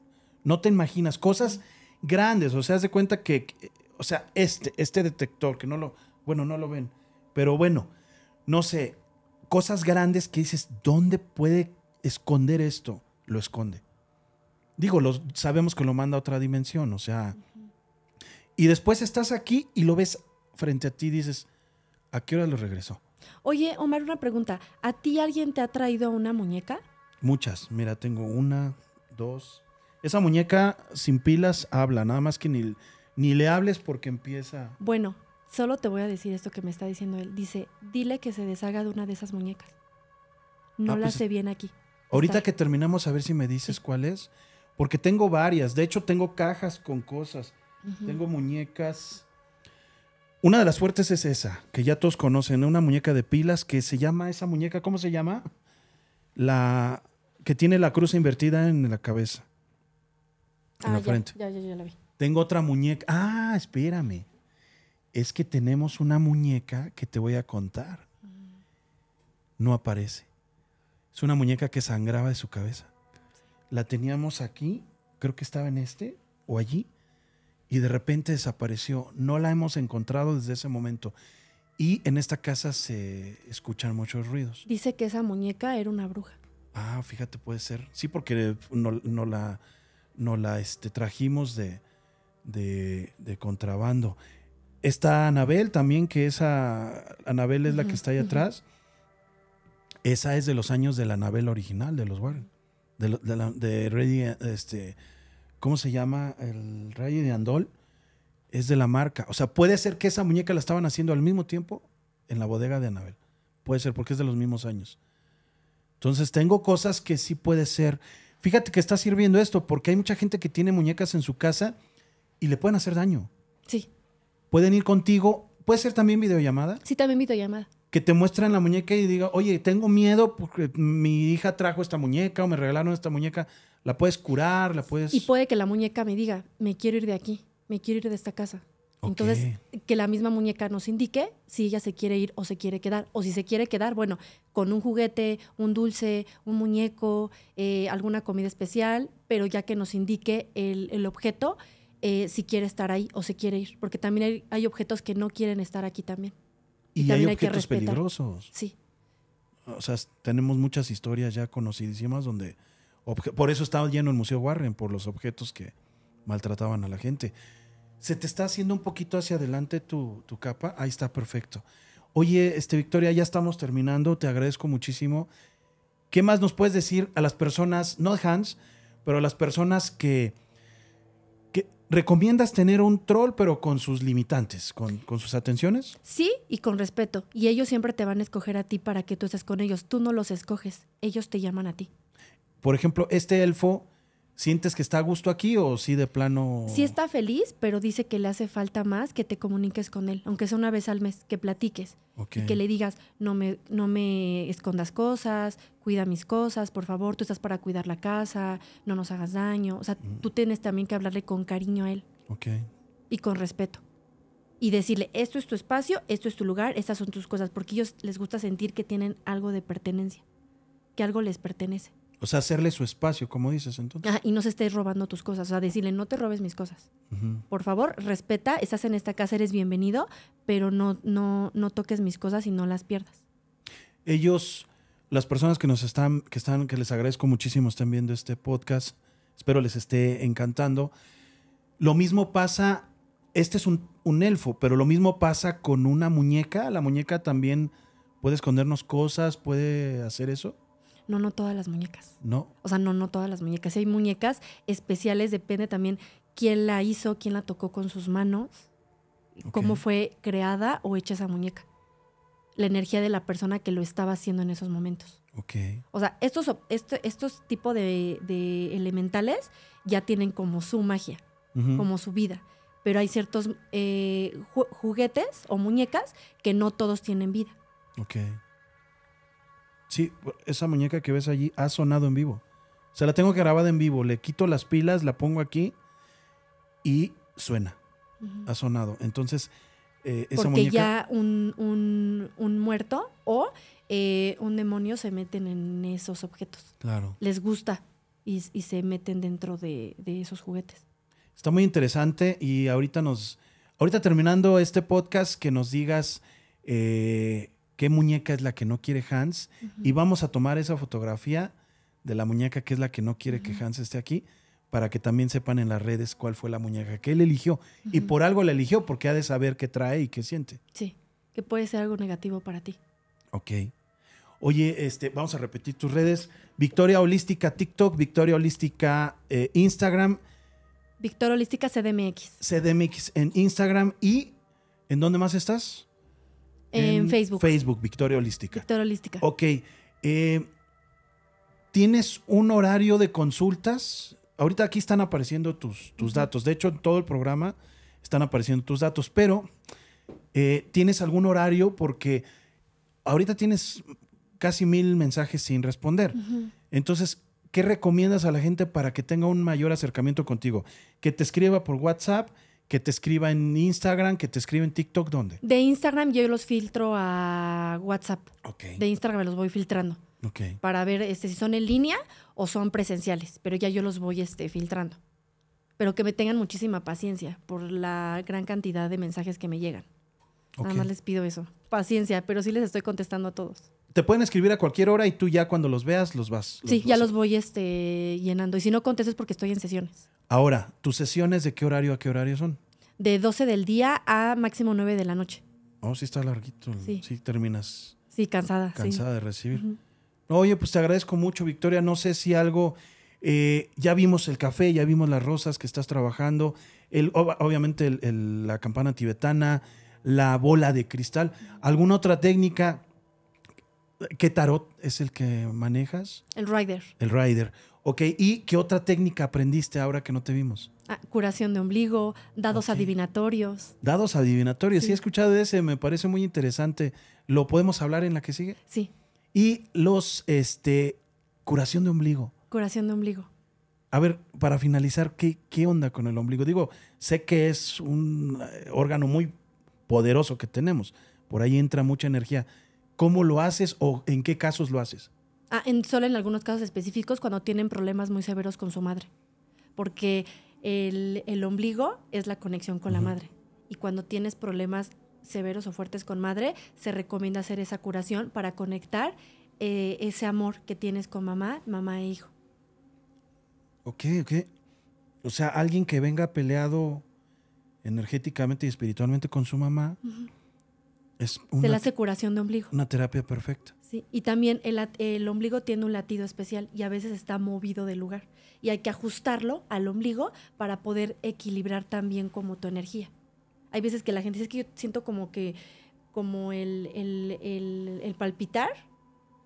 No te imaginas, cosas grandes, o sea, haz de cuenta que, o sea, este, este detector, que no lo bueno, no lo ven. Pero bueno, no sé, cosas grandes que dices, ¿dónde puede esconder esto? Lo esconde. Digo, sabemos que lo manda a otra dimensión, o sea. Y después estás aquí y lo ves frente a ti y dices, ¿a qué hora lo regresó? Oye, Omar, una pregunta. ¿A ti alguien te ha traído una muñeca? Muchas. Mira, tengo una, dos. Esa muñeca sin pilas habla, nada más que ni, ni le hables porque empieza. Bueno, Solo te voy a decir esto que me está diciendo él. Dice, dile que se deshaga de una de esas muñecas. No ah, la sé pues bien aquí. Ahorita que terminamos, a ver si me dices cuál es. Porque tengo varias. De hecho, tengo cajas con cosas. Tengo muñecas. Una de las fuertes es esa, que ya todos conocen, una muñeca de pilas que se llama esa muñeca, ¿cómo se llama? La que tiene la cruz invertida en la cabeza. En ah, la frente. Ya, ya, ya la vi. Tengo otra muñeca. Ah, espérame es que tenemos una muñeca que te voy a contar. No aparece. Es una muñeca que sangraba de su cabeza. La teníamos aquí, creo que estaba en este o allí, y de repente desapareció. No la hemos encontrado desde ese momento. Y en esta casa se escuchan muchos ruidos. Dice que esa muñeca era una bruja. Ah, fíjate, puede ser. Sí, porque no, la, no la este, trajimos de, de, de contrabando. Está Anabel también, que esa. Anabel es la que está ahí atrás. Esa es de los años de la Anabel original, de los Warren. De, de, de este, ¿cómo se llama? El Rayo de Andol. Es de la marca. O sea, puede ser que esa muñeca la estaban haciendo al mismo tiempo en la bodega de Anabel. Puede ser, porque es de los mismos años. Entonces, tengo cosas que sí puede ser. Fíjate que está sirviendo esto, porque hay mucha gente que tiene muñecas en su casa y le pueden hacer daño. Sí pueden ir contigo. ¿Puede ser también videollamada? Sí, también videollamada. Que te muestran la muñeca y diga, oye, tengo miedo porque mi hija trajo esta muñeca o me regalaron esta muñeca. ¿La puedes curar? ¿La puedes...? Y puede que la muñeca me diga, me quiero ir de aquí, me quiero ir de esta casa. Entonces, que la misma muñeca nos indique si ella se quiere ir o se quiere quedar. O si se quiere quedar, bueno, con un juguete, un dulce, un muñeco, eh, alguna comida especial, pero ya que nos indique el objeto eh, si quiere estar ahí o se quiere ir, porque también hay, objetos que no quieren estar aquí también. Y, también hay objetos peligrosos. Sí. O sea, tenemos muchas historias ya conocidísimas donde... Por eso estaba lleno el Museo Warren, por los objetos que maltrataban a la gente. Se te está haciendo un poquito hacia adelante tu, capa. Ahí está, perfecto. Oye, este, Victoria, ya estamos terminando. Te agradezco muchísimo. ¿Qué más nos puedes decir a las personas, no Hans, pero a las personas que ¿Recomiendas tener un troll pero con sus limitantes, con, con, sus atenciones? Sí, y con respeto. Y ellos siempre te van a escoger a ti para que tú estés con ellos. Tú no los escoges, ellos te llaman a ti. Por ejemplo, este elfo ¿Sientes que está a gusto aquí o sí de plano? Sí está feliz, pero dice que le hace falta más que te comuniques con él, aunque sea una vez al mes, que platiques. Y que le digas, no me, no me escondas cosas, cuida mis cosas, por favor, tú estás para cuidar la casa, no nos hagas daño. O sea, mm. tú tienes también que hablarle con cariño a él. Ok. Y con respeto. Y decirle, esto es tu espacio, esto es tu lugar, estas son tus cosas, porque ellos les gusta sentir que tienen algo de pertenencia, que algo les pertenece. O sea, hacerle su espacio, como dices entonces. y no se estés robando tus cosas. O sea, decirle, no te robes mis cosas. Por favor, respeta, estás en esta casa, eres bienvenido, pero no, no, no toques mis cosas y no las pierdas. Ellos, las personas que nos están, que están, que les agradezco muchísimo, están viendo este podcast. Espero les esté encantando. Lo mismo pasa, este es un elfo, pero lo mismo pasa con una muñeca. La muñeca también puede escondernos cosas, puede hacer eso. No, no todas las muñecas. No. O sea, no, no todas las muñecas. Si hay muñecas especiales, depende también quién la hizo, quién la tocó con sus manos, cómo fue creada o hecha esa muñeca. La energía de la persona que lo estaba haciendo en esos momentos. Ok. O sea, estos, este, estos, tipos de, elementales ya tienen como su magia, como su vida pero hay ciertos eh, juguetes o muñecas que no todos tienen vida. ok. Sí, esa muñeca que ves allí ha sonado en vivo. Se la tengo grabada en vivo. Le quito las pilas, la pongo aquí y suena. Ha sonado. Entonces, eh, esa Porque ya un, un, un muerto o eh, un demonio se meten en esos objetos. Claro. Les gusta y, se meten dentro de, esos juguetes. Está muy interesante y ahorita nos... Ahorita terminando este podcast, que nos digas... Eh, qué muñeca es la que no quiere Hans y vamos a tomar esa fotografía de la muñeca que es la que no quiere que Hans esté aquí para que también sepan en las redes cuál fue la muñeca que él eligió. Y por algo la eligió, porque ha de saber qué trae y qué siente. Sí, que puede ser algo negativo para ti. Ok. Oye, este, vamos a repetir tus redes. Victoria Holística TikTok, Victoria Holística eh, Instagram. Victoria Holística CDMX. CDMX en Instagram. ¿Y en dónde más estás? En, Facebook. Facebook, Victoria Holística. Victoria Holística. Ok. Eh, ¿Tienes un horario de consultas? Ahorita aquí están apareciendo tus, tus datos. De hecho, en todo el programa están apareciendo tus datos, pero eh, ¿tienes algún horario? Porque ahorita tienes casi mil mensajes sin responder. Entonces, ¿qué recomiendas a la gente para que tenga un mayor acercamiento contigo? Que te escriba por WhatsApp, que te escriba en Instagram, que te escriba en TikTok, ¿dónde? De Instagram yo los filtro a WhatsApp. De Instagram me los voy filtrando. Para ver este, si son en línea o son presenciales, pero ya yo los voy este, filtrando. Pero que me tengan muchísima paciencia por la gran cantidad de mensajes que me llegan. Nada más les pido eso. Paciencia, pero sí les estoy contestando a todos. Te pueden escribir a cualquier hora y tú ya cuando los veas los vas. sí, ya los voy este, llenando. Y si no contestes porque estoy en sesiones. Ahora, ¿tus sesiones de qué horario a qué horario son? De 12 del día a máximo 9 de la noche. Oh, sí está larguito. Sí, terminas. Sí, cansada. Cansada de recibir. Oye, pues te agradezco mucho, Victoria. No sé si algo. Eh, ya vimos el café, ya vimos las rosas que estás trabajando, el, obviamente la campana tibetana, la bola de cristal. ¿Alguna otra técnica? ¿Qué tarot es el que manejas? El rider. El rider. Ok, ¿y qué otra técnica aprendiste ahora que no te vimos? Ah, curación de ombligo, dados adivinatorios. Dados adivinatorios, sí. he escuchado ese, me parece muy interesante. ¿Lo podemos hablar en la que sigue? Sí. Y los, este, curación de ombligo. Curación de ombligo. A ver, para finalizar, ¿qué, ¿qué, onda con el ombligo? Digo, sé que es un eh, órgano muy poderoso que tenemos. Por ahí entra mucha energía. ¿Cómo lo haces o en qué casos lo haces? Ah, en, solo en algunos casos específicos cuando tienen problemas muy severos con su madre, porque el, ombligo es la conexión con la madre y cuando tienes problemas severos o fuertes con madre, se recomienda hacer esa curación para conectar eh, ese amor que tienes con mamá, mamá e hijo. Ok, ok. O sea, alguien que venga peleado energéticamente y espiritualmente con su mamá es una, Se le hace curación de ombligo. Una terapia perfecta. Sí, y también el, el, ombligo tiene un latido especial y a veces está movido de lugar. Y hay que ajustarlo al ombligo para poder equilibrar también como tu energía. Hay veces que la gente dice que yo siento como que como el, el, el, palpitar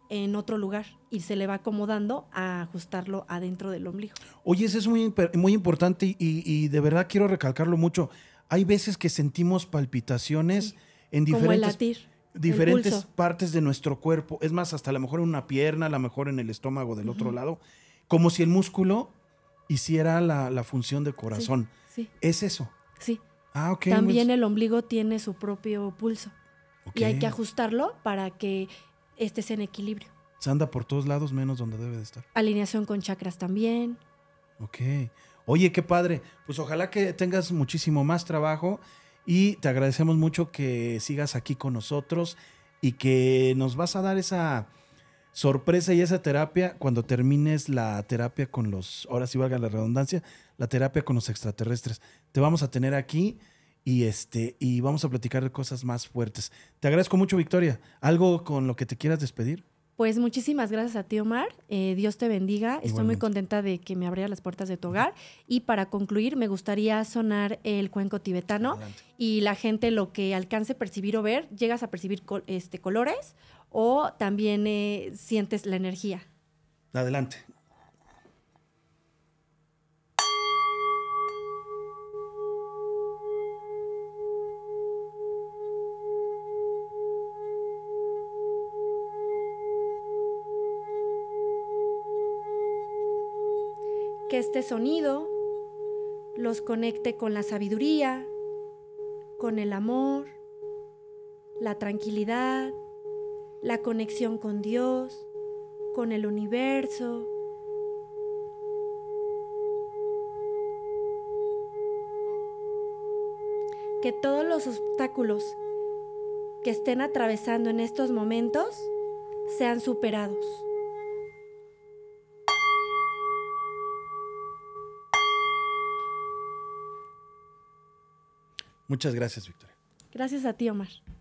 en otro lugar y se le va acomodando a ajustarlo adentro del ombligo. Oye, eso es muy, muy importante y, de verdad quiero recalcarlo mucho. Hay veces que sentimos palpitaciones en diferentes... latir diferentes partes de nuestro cuerpo, es más, hasta a lo mejor en una pierna, a lo mejor en el estómago del otro lado, como si el músculo hiciera la, función de corazón. Sí, ¿Es eso? Sí. Ah, ok. También el ombligo tiene su propio pulso. Y hay que ajustarlo para que estés en equilibrio. Se anda por todos lados menos donde debe de estar. Alineación con chakras también. Ok. Oye, qué padre. Pues ojalá que tengas muchísimo más trabajo y te agradecemos mucho que sigas aquí con nosotros y que nos vas a dar esa sorpresa y esa terapia cuando termines la terapia con los, ahora sí valga la redundancia, la terapia con los extraterrestres. Te vamos a tener aquí y este y vamos a platicar de cosas más fuertes. Te agradezco mucho, Victoria. ¿Algo con lo que te quieras despedir? Pues muchísimas gracias a ti, Omar. Eh, Dios te bendiga. Estoy muy contenta de que me abrieras las puertas de tu hogar. Y para concluir, me gustaría sonar el cuenco tibetano y la gente lo que alcance percibir o ver, llegas a percibir este, colores o también eh, sientes la energía. Adelante. este sonido los conecte con la sabiduría, con el amor, la tranquilidad, la conexión con Dios, con el universo. Que todos los obstáculos que estén atravesando en estos momentos sean superados. Muchas gracias, Victoria. Gracias a ti, Omar.